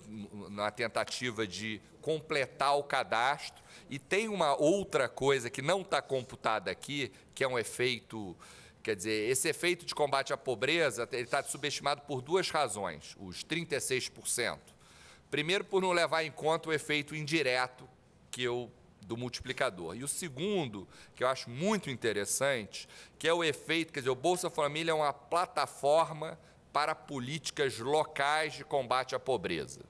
na tentativa de completar o cadastro. E tem uma outra coisa que não está computada aqui, que é um efeito. Quer dizer, esse efeito de combate à pobreza está subestimado por duas razões, os 36%. Primeiro, por não levar em conta o efeito indireto que eu do multiplicador. E o segundo, que eu acho muito interessante, que é o efeito, quer dizer, o Bolsa Família é uma plataforma para políticas locais de combate à pobreza.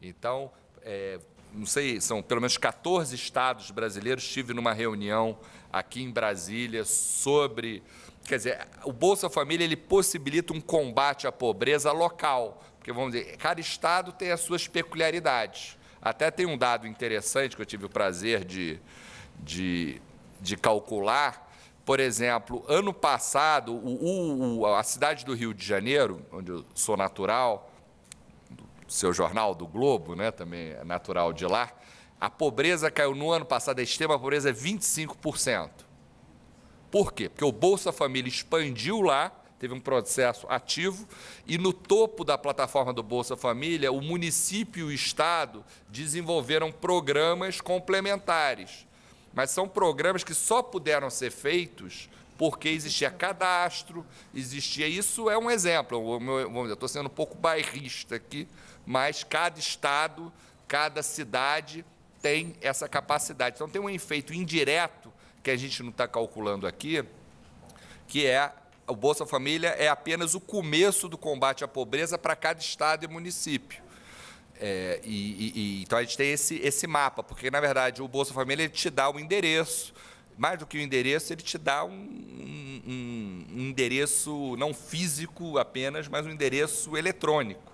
Então, é, não sei, são pelo menos 14 estados brasileiros. Estive numa reunião aqui em Brasília sobre. Quer dizer, o Bolsa Família ele possibilita um combate à pobreza local. Porque, vamos dizer, cada estado tem as suas peculiaridades. Até tem um dado interessante que eu tive o prazer de, de, de calcular. Por exemplo, ano passado, o, o, a cidade do Rio de Janeiro, onde eu sou natural, seu jornal do Globo, né, também é natural de lá, a pobreza caiu no ano passado, a extrema pobreza é 25%. Por quê? Porque o Bolsa Família expandiu lá teve um processo ativo, e no topo da plataforma do Bolsa Família, o município e o Estado desenvolveram programas complementares. Mas são programas que só puderam ser feitos porque existia cadastro, existia. Isso é um exemplo. Eu estou sendo um pouco bairrista aqui, mas cada estado, cada cidade tem essa capacidade. Então tem um efeito indireto que a gente não está calculando aqui, que é o Bolsa Família é apenas o começo do combate à pobreza para cada estado e município. É, e, e, então a gente tem esse, esse mapa, porque na verdade o Bolsa Família ele te dá o um endereço, mais do que o um endereço, ele te dá um, um, um, endereço não físico apenas, mas um endereço eletrônico.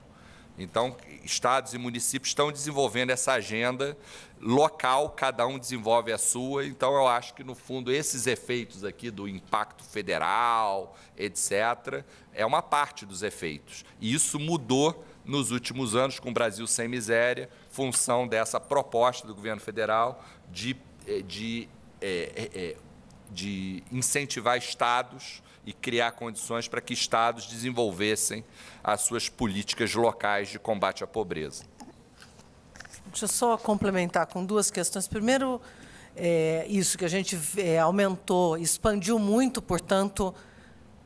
Então, estados e municípios estão desenvolvendo essa agenda local, cada um desenvolve a sua. Então, eu acho que, no fundo, esses efeitos aqui do impacto federal, etc., é uma parte dos efeitos. E isso mudou nos últimos anos com o Brasil Sem Miséria, função dessa proposta do governo federal de, eh, de, eh, eh, de incentivar estados e criar condições para que estados desenvolvessem as suas políticas locais de combate à pobreza. Deixa eu só complementar com duas questões. Primeiro, é, isso que a gente é, aumentou, expandiu muito, portanto,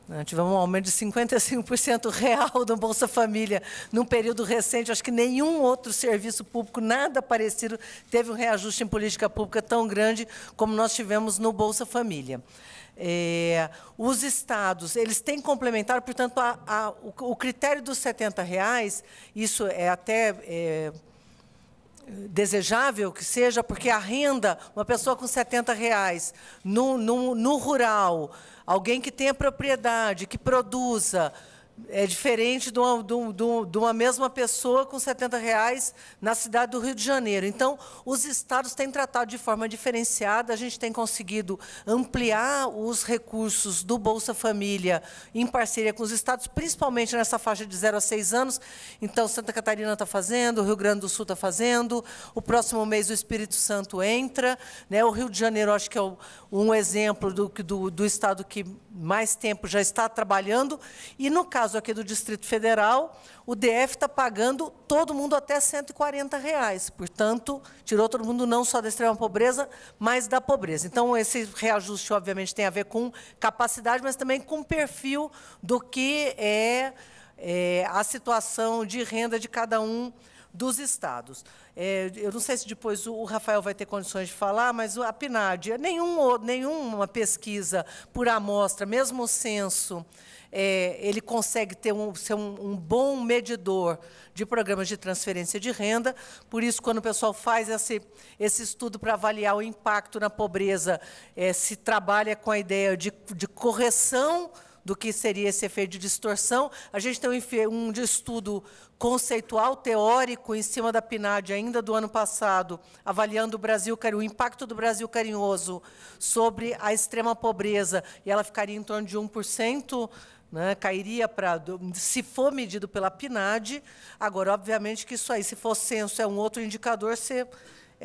né, tivemos um aumento de 55% real do Bolsa Família num período recente. Acho que nenhum outro serviço público, nada parecido, teve um reajuste em política pública tão grande como nós tivemos no Bolsa Família. É, os estados, eles têm complementar, portanto, a, a, o, o, critério dos 70 reais, isso é até é, desejável que seja, porque a renda, uma pessoa com 70 reais no, no, no rural, alguém que tenha propriedade, que produza, é diferente de uma, de uma, mesma pessoa com 70 reais na cidade do Rio de Janeiro. Então, os estados têm tratado de forma diferenciada, a gente tem conseguido ampliar os recursos do Bolsa Família em parceria com os estados, principalmente nessa faixa de 0 a 6 anos. Então, Santa Catarina está fazendo, o Rio Grande do Sul está fazendo, o próximo mês o Espírito Santo entra. Né? O Rio de Janeiro, acho que é um exemplo do, do, do estado que mais tempo já está trabalhando. E no caso aqui do Distrito Federal, o DF está pagando todo mundo até 140 reais. Portanto, tirou todo mundo não só da extrema pobreza, mas da pobreza. Então, esse reajuste, obviamente, tem a ver com capacidade, mas também com perfil do que é, é a situação de renda de cada um dos estados. É, eu não sei se depois o Rafael vai ter condições de falar, mas a PNAD, nenhum, nenhuma pesquisa por amostra, mesmo o censo, é, ele consegue ter um, ser um, um, bom medidor de programas de transferência de renda. Por isso, quando o pessoal faz esse, esse estudo para avaliar o impacto na pobreza, é, se trabalha com a ideia de, de correção do que seria esse efeito de distorção. A gente tem um, estudo conceitual, teórico, em cima da PNAD ainda do ano passado, avaliando o Brasil o impacto do Brasil carinhoso sobre a extrema pobreza, e ela ficaria em torno de 1%. Né, cairia para se for medido pela PNAD. Agora, obviamente que isso aí, se for censo, é um outro indicador, você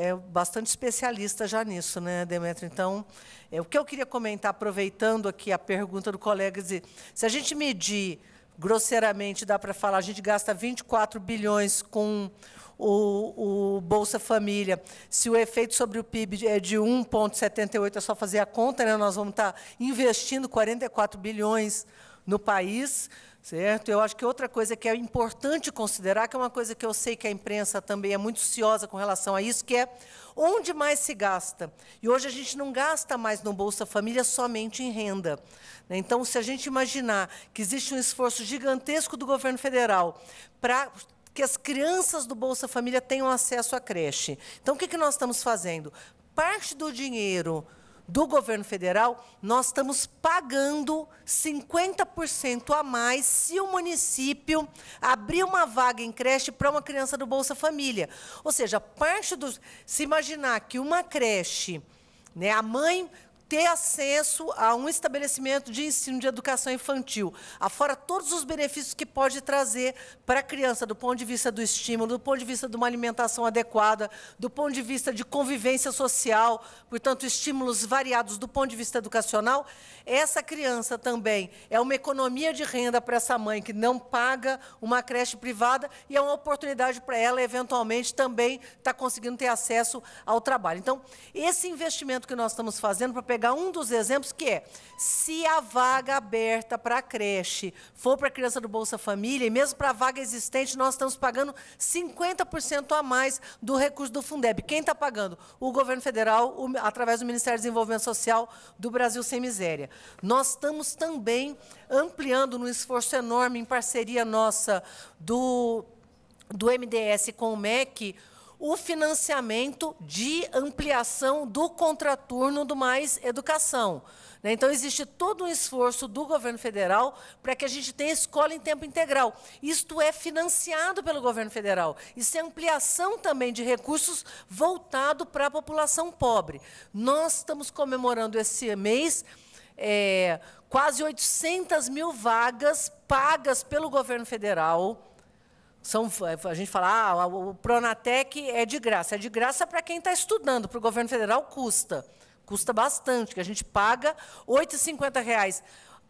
é bastante especialista já nisso, né, Demetrio? Então, é, o que eu queria comentar, aproveitando aqui a pergunta do colega, dizer, se a gente medir grosseiramente, dá para falar, a gente gasta 24 bilhões com o, o, Bolsa Família. Se o efeito sobre o PIB é de 1,78, é só fazer a conta, né? nós vamos estar tá investindo 44 bilhões no país. Certo? Eu acho que outra coisa que é importante considerar, que é uma coisa que eu sei que a imprensa também é muito ciosa com relação a isso, que é onde mais se gasta. E hoje a gente não gasta mais no Bolsa Família somente em renda. Né? Então, se a gente imaginar que existe um esforço gigantesco do governo federal para que as crianças do Bolsa Família tenham acesso à creche. Então, o que nós estamos fazendo? Parte do dinheiro do governo federal, nós estamos pagando 50% a mais se o município abrir uma vaga em creche para uma criança do Bolsa Família. Ou seja, parte dos. Se imaginar que uma creche, né, a mãe ter acesso a um estabelecimento de ensino de educação infantil, afora todos os benefícios que pode trazer para a criança, do ponto de vista do estímulo, do ponto de vista de uma alimentação adequada, do ponto de vista de convivência social, portanto, estímulos variados do ponto de vista educacional, essa criança também é uma economia de renda para essa mãe que não paga uma creche privada e é uma oportunidade para ela, eventualmente, também estar tá conseguindo ter acesso ao trabalho. Então, esse investimento que nós estamos fazendo para pegar um dos exemplos que é se a vaga aberta para a creche for para a criança do Bolsa Família, e mesmo para a vaga existente, nós estamos pagando 50% a mais do recurso do Fundeb. Quem está pagando? O governo federal, através do Ministério do Desenvolvimento Social do Brasil Sem Miséria. Nós estamos também ampliando num esforço enorme em parceria nossa do, do MDS com o MEC o financiamento de ampliação do contraturno do Mais Educação. Né? Então, existe todo um esforço do governo federal para que a gente tenha escola em tempo integral. Isto é financiado pelo governo federal. Isso é ampliação também de recursos voltado para a população pobre. Nós estamos comemorando esse mês. É, quase 800 mil vagas pagas pelo governo federal são, é, a gente fala, ah, o Pronatec é de graça. É de graça para quem está estudando, para o governo federal custa. Custa bastante, que a gente paga R$ 8,50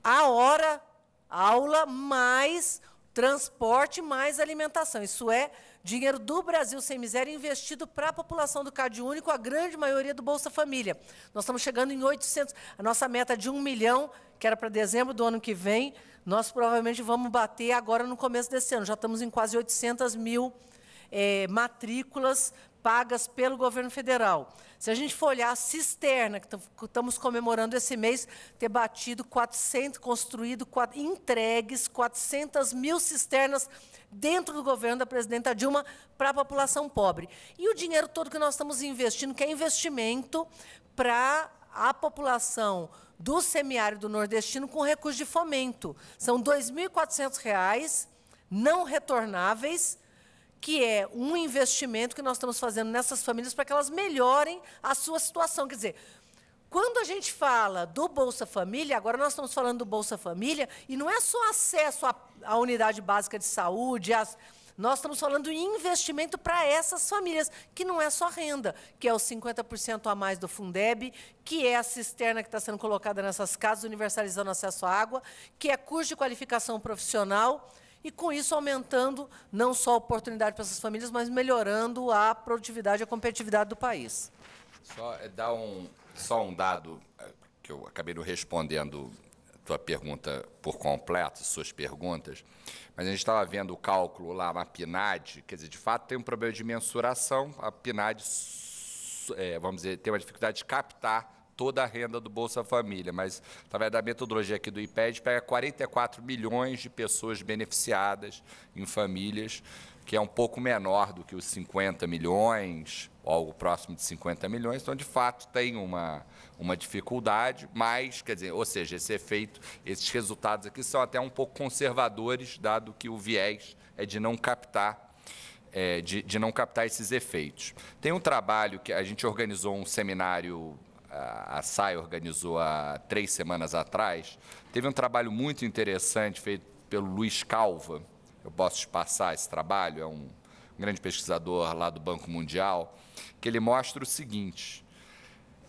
a hora, aula, mais transporte, mais alimentação. Isso é dinheiro do Brasil Sem Miséria investido para a população do Cade Único, a grande maioria do Bolsa Família. Nós estamos chegando em 800, a nossa meta de 1 milhão, que era para dezembro do ano que vem, nós provavelmente vamos bater agora no começo desse ano, já estamos em quase 800 mil é, matrículas pagas pelo governo federal. Se a gente for olhar a cisterna, que estamos comemorando esse mês, ter batido 400, construído, entregues 400 mil cisternas dentro do governo da presidenta Dilma para a população pobre. E o dinheiro todo que nós estamos investindo, que é investimento para a população do semiárido nordestino com recurso de fomento. São R$ 2.400 não retornáveis que é um investimento que nós estamos fazendo nessas famílias para que elas melhorem a sua situação. Quer dizer, quando a gente fala do Bolsa Família, agora nós estamos falando do Bolsa Família, e não é só acesso à, à unidade básica de saúde, às, nós estamos falando em investimento para essas famílias, que não é só renda, que é os 50% a mais do Fundeb, que é a cisterna que está sendo colocada nessas casas, universalizando acesso à água, que é curso de qualificação profissional e, com isso, aumentando não só a oportunidade para essas famílias, mas melhorando a produtividade e a competitividade do país. Só é, eh, dar um, só um dado eh, que eu acabei não respondendo a tua pergunta por completo, suas perguntas, mas a gente estava vendo o cálculo lá na PNAD, quer dizer, de fato tem um problema de mensuração, a PNAD, é, eh, vamos dizer, tem uma dificuldade de captar toda a renda do Bolsa Família, mas através da metodologia aqui do IPED pega 44 milhões de pessoas beneficiadas em famílias, que é um pouco menor do que os 50 milhões, ou algo próximo de 50 milhões, então de fato tem uma, uma dificuldade, mas, quer dizer, ou seja, esse efeito, esses resultados aqui são até um pouco conservadores, dado que o viés é de não captar é, de, de, não captar esses efeitos. Tem um trabalho que a gente organizou um seminário a SAI organizou há três semanas atrás, teve um trabalho muito interessante feito pelo Luiz Calva. Eu posso te passar esse trabalho, é um grande pesquisador lá do Banco Mundial, que ele mostra o seguinte.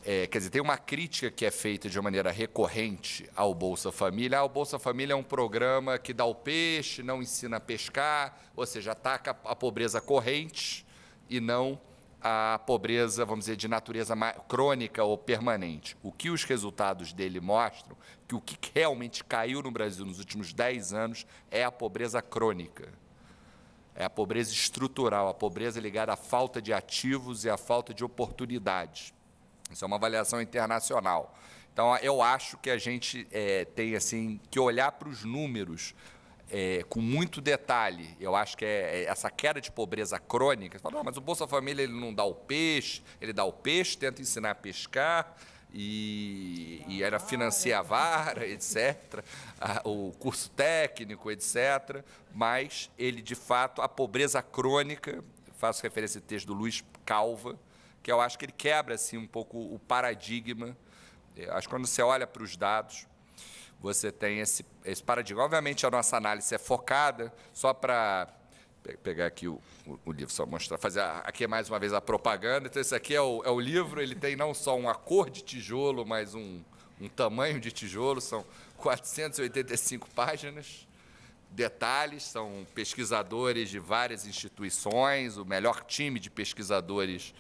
É, quer dizer, tem uma crítica que é feita de maneira recorrente ao Bolsa Família. Ah, o Bolsa Família é um programa que dá o peixe, não ensina a pescar, ou seja, ataca a pobreza corrente e não a pobreza, vamos dizer, de natureza crônica ou permanente. O que os resultados dele mostram, que o que realmente caiu no Brasil nos últimos 10 anos é a pobreza crônica. É a pobreza estrutural, a pobreza ligada à falta de ativos e à falta de oportunidades. Isso é uma avaliação internacional. Então, eu acho que a gente é, tem assim que olhar para os números é, com muito detalhe. Eu acho que é, é essa queda de pobreza crônica. Você fala, mas o Bolsa Família ele não dá o peixe, ele dá o peixe, tenta ensinar a pescar e, e era financiar a vara, etc., a, o curso técnico, etc., mas ele, de fato, a pobreza crônica, faço referência ao texto do Luiz Calva, que eu acho que ele quebra assim, um pouco o paradigma. Eu é, acho que quando você olha para os dados, você tem esse, esse paradigma. Obviamente, a nossa análise é focada, só para pegar aqui o, o, o, livro, só mostrar, fazer a, aqui é mais uma vez a propaganda. Então, esse aqui é o, é o livro, ele tem não só uma cor de tijolo, mas um, um tamanho de tijolo, são 485 páginas. Detalhes, são pesquisadores de várias instituições, o melhor time de pesquisadores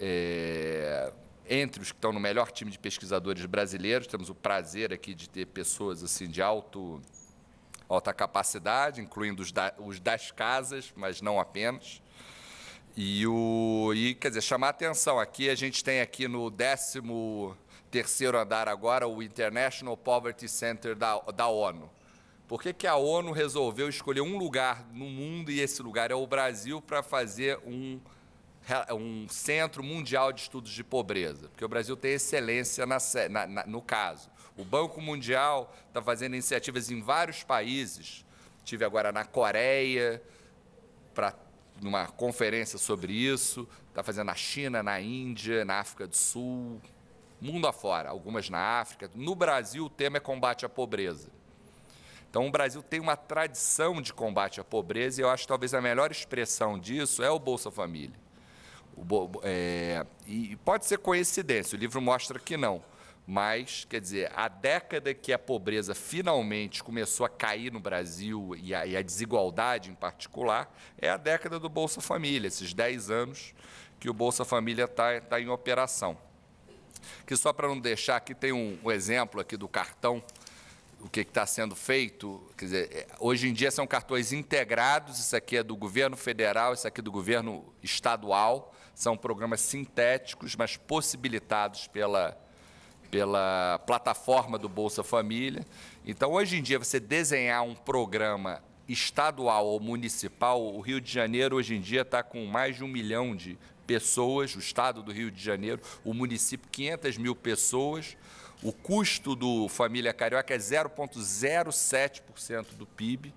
é, entre os que estão no melhor time de pesquisadores brasileiros. Temos o prazer aqui de ter pessoas assim de alto, alta capacidade, incluindo os, da, os das casas, mas não apenas. E, o, e, quer dizer, chamar atenção. Aqui a gente tem aqui no 13 terceiro andar agora o International Poverty Center da, da ONU. Por que, que a ONU resolveu escolher um lugar no mundo, e esse lugar é o Brasil, para fazer um é um centro mundial de estudos de pobreza, porque o Brasil tem excelência na, na, no caso. O Banco Mundial está fazendo iniciativas em vários países. Tive agora na Coreia, para numa conferência sobre isso. Está fazendo na China, na Índia, na África do Sul, mundo afora, algumas na África. No Brasil, o tema é combate à pobreza. Então, o Brasil tem uma tradição de combate à pobreza e eu acho que talvez a melhor expressão disso é o Bolsa Família. É, e pode ser coincidência, o livro mostra que não. Mas, quer dizer, a década que a pobreza finalmente começou a cair no Brasil, e a, e a desigualdade em particular, é a década do Bolsa Família, esses 10 anos que o Bolsa Família está tá em operação. Que só para não deixar, aqui tem um, um exemplo aqui do cartão, o que está sendo feito. Quer dizer, é, hoje em dia são cartões integrados, isso aqui é do governo federal, isso aqui é do governo estadual. São programas sintéticos, mas possibilitados pela, pela plataforma do Bolsa Família. Então, hoje em dia, você desenhar um programa estadual ou municipal, o Rio de Janeiro hoje em dia está com mais de um milhão de pessoas, o estado do Rio de Janeiro, o município, 500 mil pessoas. O custo do Família Carioca é 0,07% do PIB.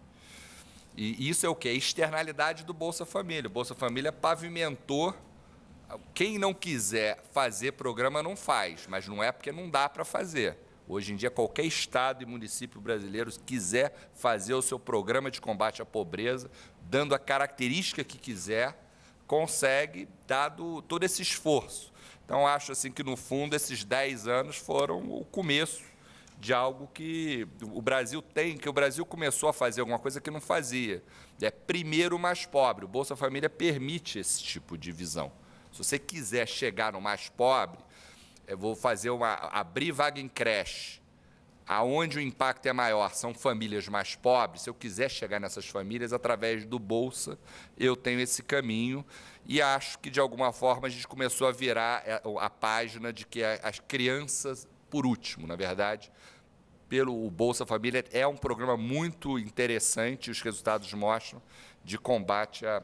E isso é o que? É externalidade do Bolsa Família. O Bolsa Família pavimentou quem não quiser fazer programa não faz, mas não é porque não dá para fazer. Hoje em dia, qualquer estado e município brasileiro quiser fazer o seu programa de combate à pobreza, dando a característica que quiser, consegue, dado todo esse esforço. Então, acho assim que, no fundo, esses 10 anos foram o começo de algo que o Brasil tem, que o Brasil começou a fazer alguma coisa que não fazia. É primeiro o mais pobre. O Bolsa Família permite esse tipo de visão. Se você quiser chegar no mais pobre, eu vou fazer uma abrir vaga em creche. Aonde o impacto é maior são famílias mais pobres. Se eu quiser chegar nessas famílias através do bolsa, eu tenho esse caminho e acho que de alguma forma a gente começou a virar é, a página de que as crianças, por último, na verdade, pelo Bolsa Família é um programa muito interessante. Os resultados mostram de combate à,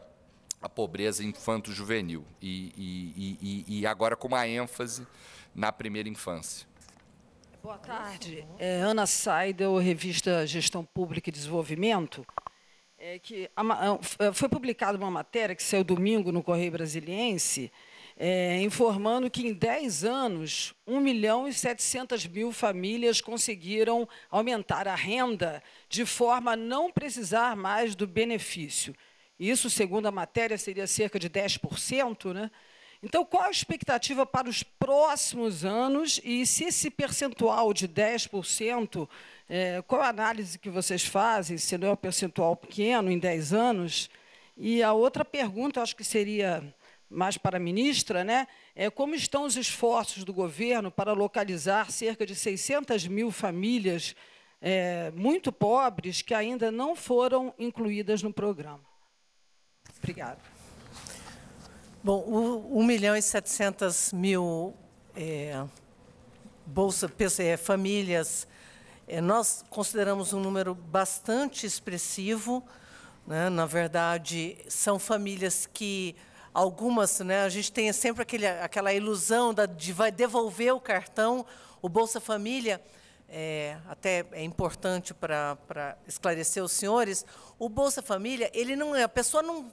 a pobreza infanto-juvenil. E, e, e, agora com uma ênfase na primeira infância. Boa tarde. É Ana Seidel, revista Gestão Pública e Desenvolvimento. É que a, é, é, foi publicada uma matéria que saiu domingo no Correio Brasiliense, é, informando que em 10 anos, 1 milhão e 700 mil famílias conseguiram aumentar a renda de forma a não precisar mais do benefício. Isso, segundo a matéria, seria cerca de 10%. Né? Então, qual a expectativa para os próximos anos? E se esse percentual de 10%, é, qual a análise que vocês fazem, se não é um percentual pequeno, em 10 anos? E a outra pergunta, acho que seria mais para a ministra, né? é como estão os esforços do governo para localizar cerca de 600 mil famílias é, muito pobres que ainda não foram incluídas no programa? Obrigada. Bom, o 1 milhão e 700 mil é, bolsa, é, famílias, é, nós consideramos um número bastante expressivo. Né? Na verdade, são famílias que algumas, né, a gente tem sempre aquele, aquela ilusão da, de vai devolver o cartão, o Bolsa Família é, até é importante para esclarecer os senhores, o Bolsa Família, ele não, é, a pessoa não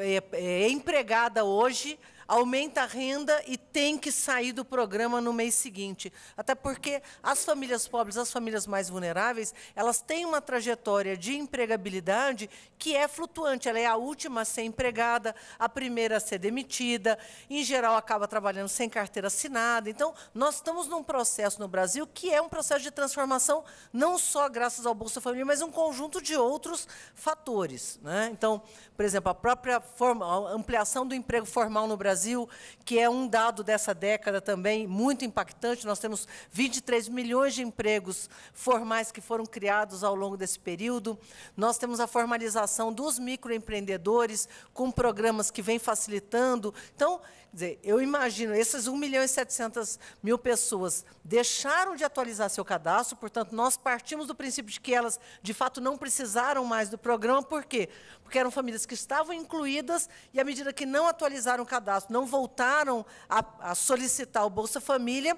é, é empregada hoje aumenta a renda e tem que sair do programa no mês seguinte. Até porque as famílias pobres, as famílias mais vulneráveis, elas têm uma trajetória de empregabilidade que é flutuante. Ela é a última a ser empregada, a primeira a ser demitida, em geral acaba trabalhando sem carteira assinada. Então, nós estamos num processo no Brasil que é um processo de transformação não só graças ao Bolsa Família, mas um conjunto de outros fatores. Né? Então, por exemplo, a própria forma, a ampliação do emprego formal no Brasil Brasil, que é um dado dessa década também muito impactante. Nós temos 23 milhões de empregos formais que foram criados ao longo desse período. Nós temos a formalização dos microempreendedores com programas que vêm facilitando. Então, Quer dizer, eu imagino, essas 1 milhão e 700 mil pessoas deixaram de atualizar seu cadastro, portanto, nós partimos do princípio de que elas, de fato, não precisaram mais do programa, por quê? Porque eram famílias que estavam incluídas e, à medida que não atualizaram o cadastro, não voltaram a, a solicitar o Bolsa Família,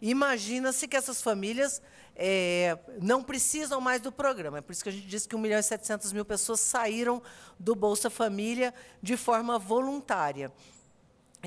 imagina-se que essas famílias é, não precisam mais do programa. É por isso que a gente disse que 1 milhão e 700 mil pessoas saíram do Bolsa Família de forma voluntária.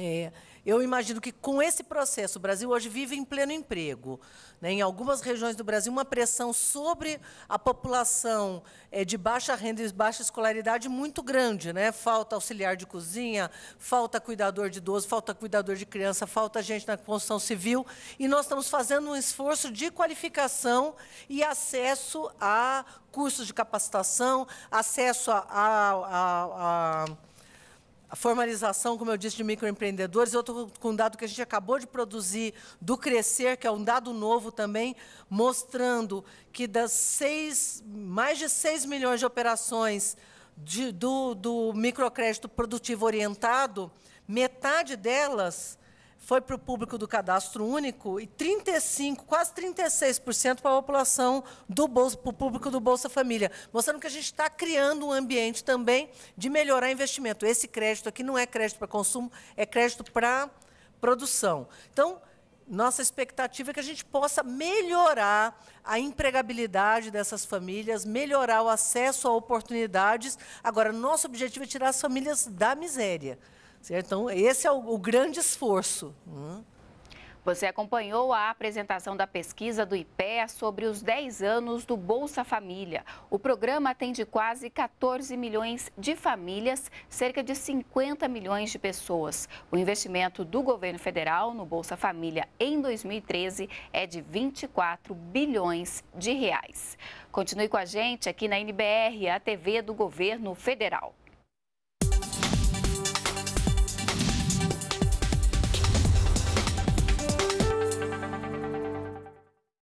É, eu imagino que com esse processo, o Brasil hoje vive em pleno emprego. Né? Em algumas regiões do Brasil, uma pressão sobre a população é, de baixa renda e baixa escolaridade muito grande. Né? Falta auxiliar de cozinha, falta cuidador de idoso, falta cuidador de criança, falta gente na construção civil. E nós estamos fazendo um esforço de qualificação e acesso a cursos de capacitação, acesso a, a, a, a a formalização, como eu disse, de microempreendedores. Eu estou com um dado que a gente acabou de produzir do Crescer, que é um dado novo também, mostrando que das seis, mais de 6 milhões de operações de, do, do microcrédito produtivo orientado, metade delas foi para o público do cadastro único e 35, quase 36% para a população do bolsa, para o público do Bolsa Família, mostrando que a gente está criando um ambiente também de melhorar investimento. Esse crédito aqui não é crédito para consumo, é crédito para produção. Então, nossa expectativa é que a gente possa melhorar a empregabilidade dessas famílias, melhorar o acesso a oportunidades. Agora, nosso objetivo é tirar as famílias da miséria. Certo? Então, esse é o, o grande esforço. Hum. Você acompanhou a apresentação da pesquisa do IPEA sobre os 10 anos do Bolsa Família. O programa atende quase 14 milhões de famílias, cerca de 50 milhões de pessoas. O investimento do governo federal no Bolsa Família em 2013 é de 24 bilhões de reais. Continue com a gente aqui na NBR, a TV do governo federal.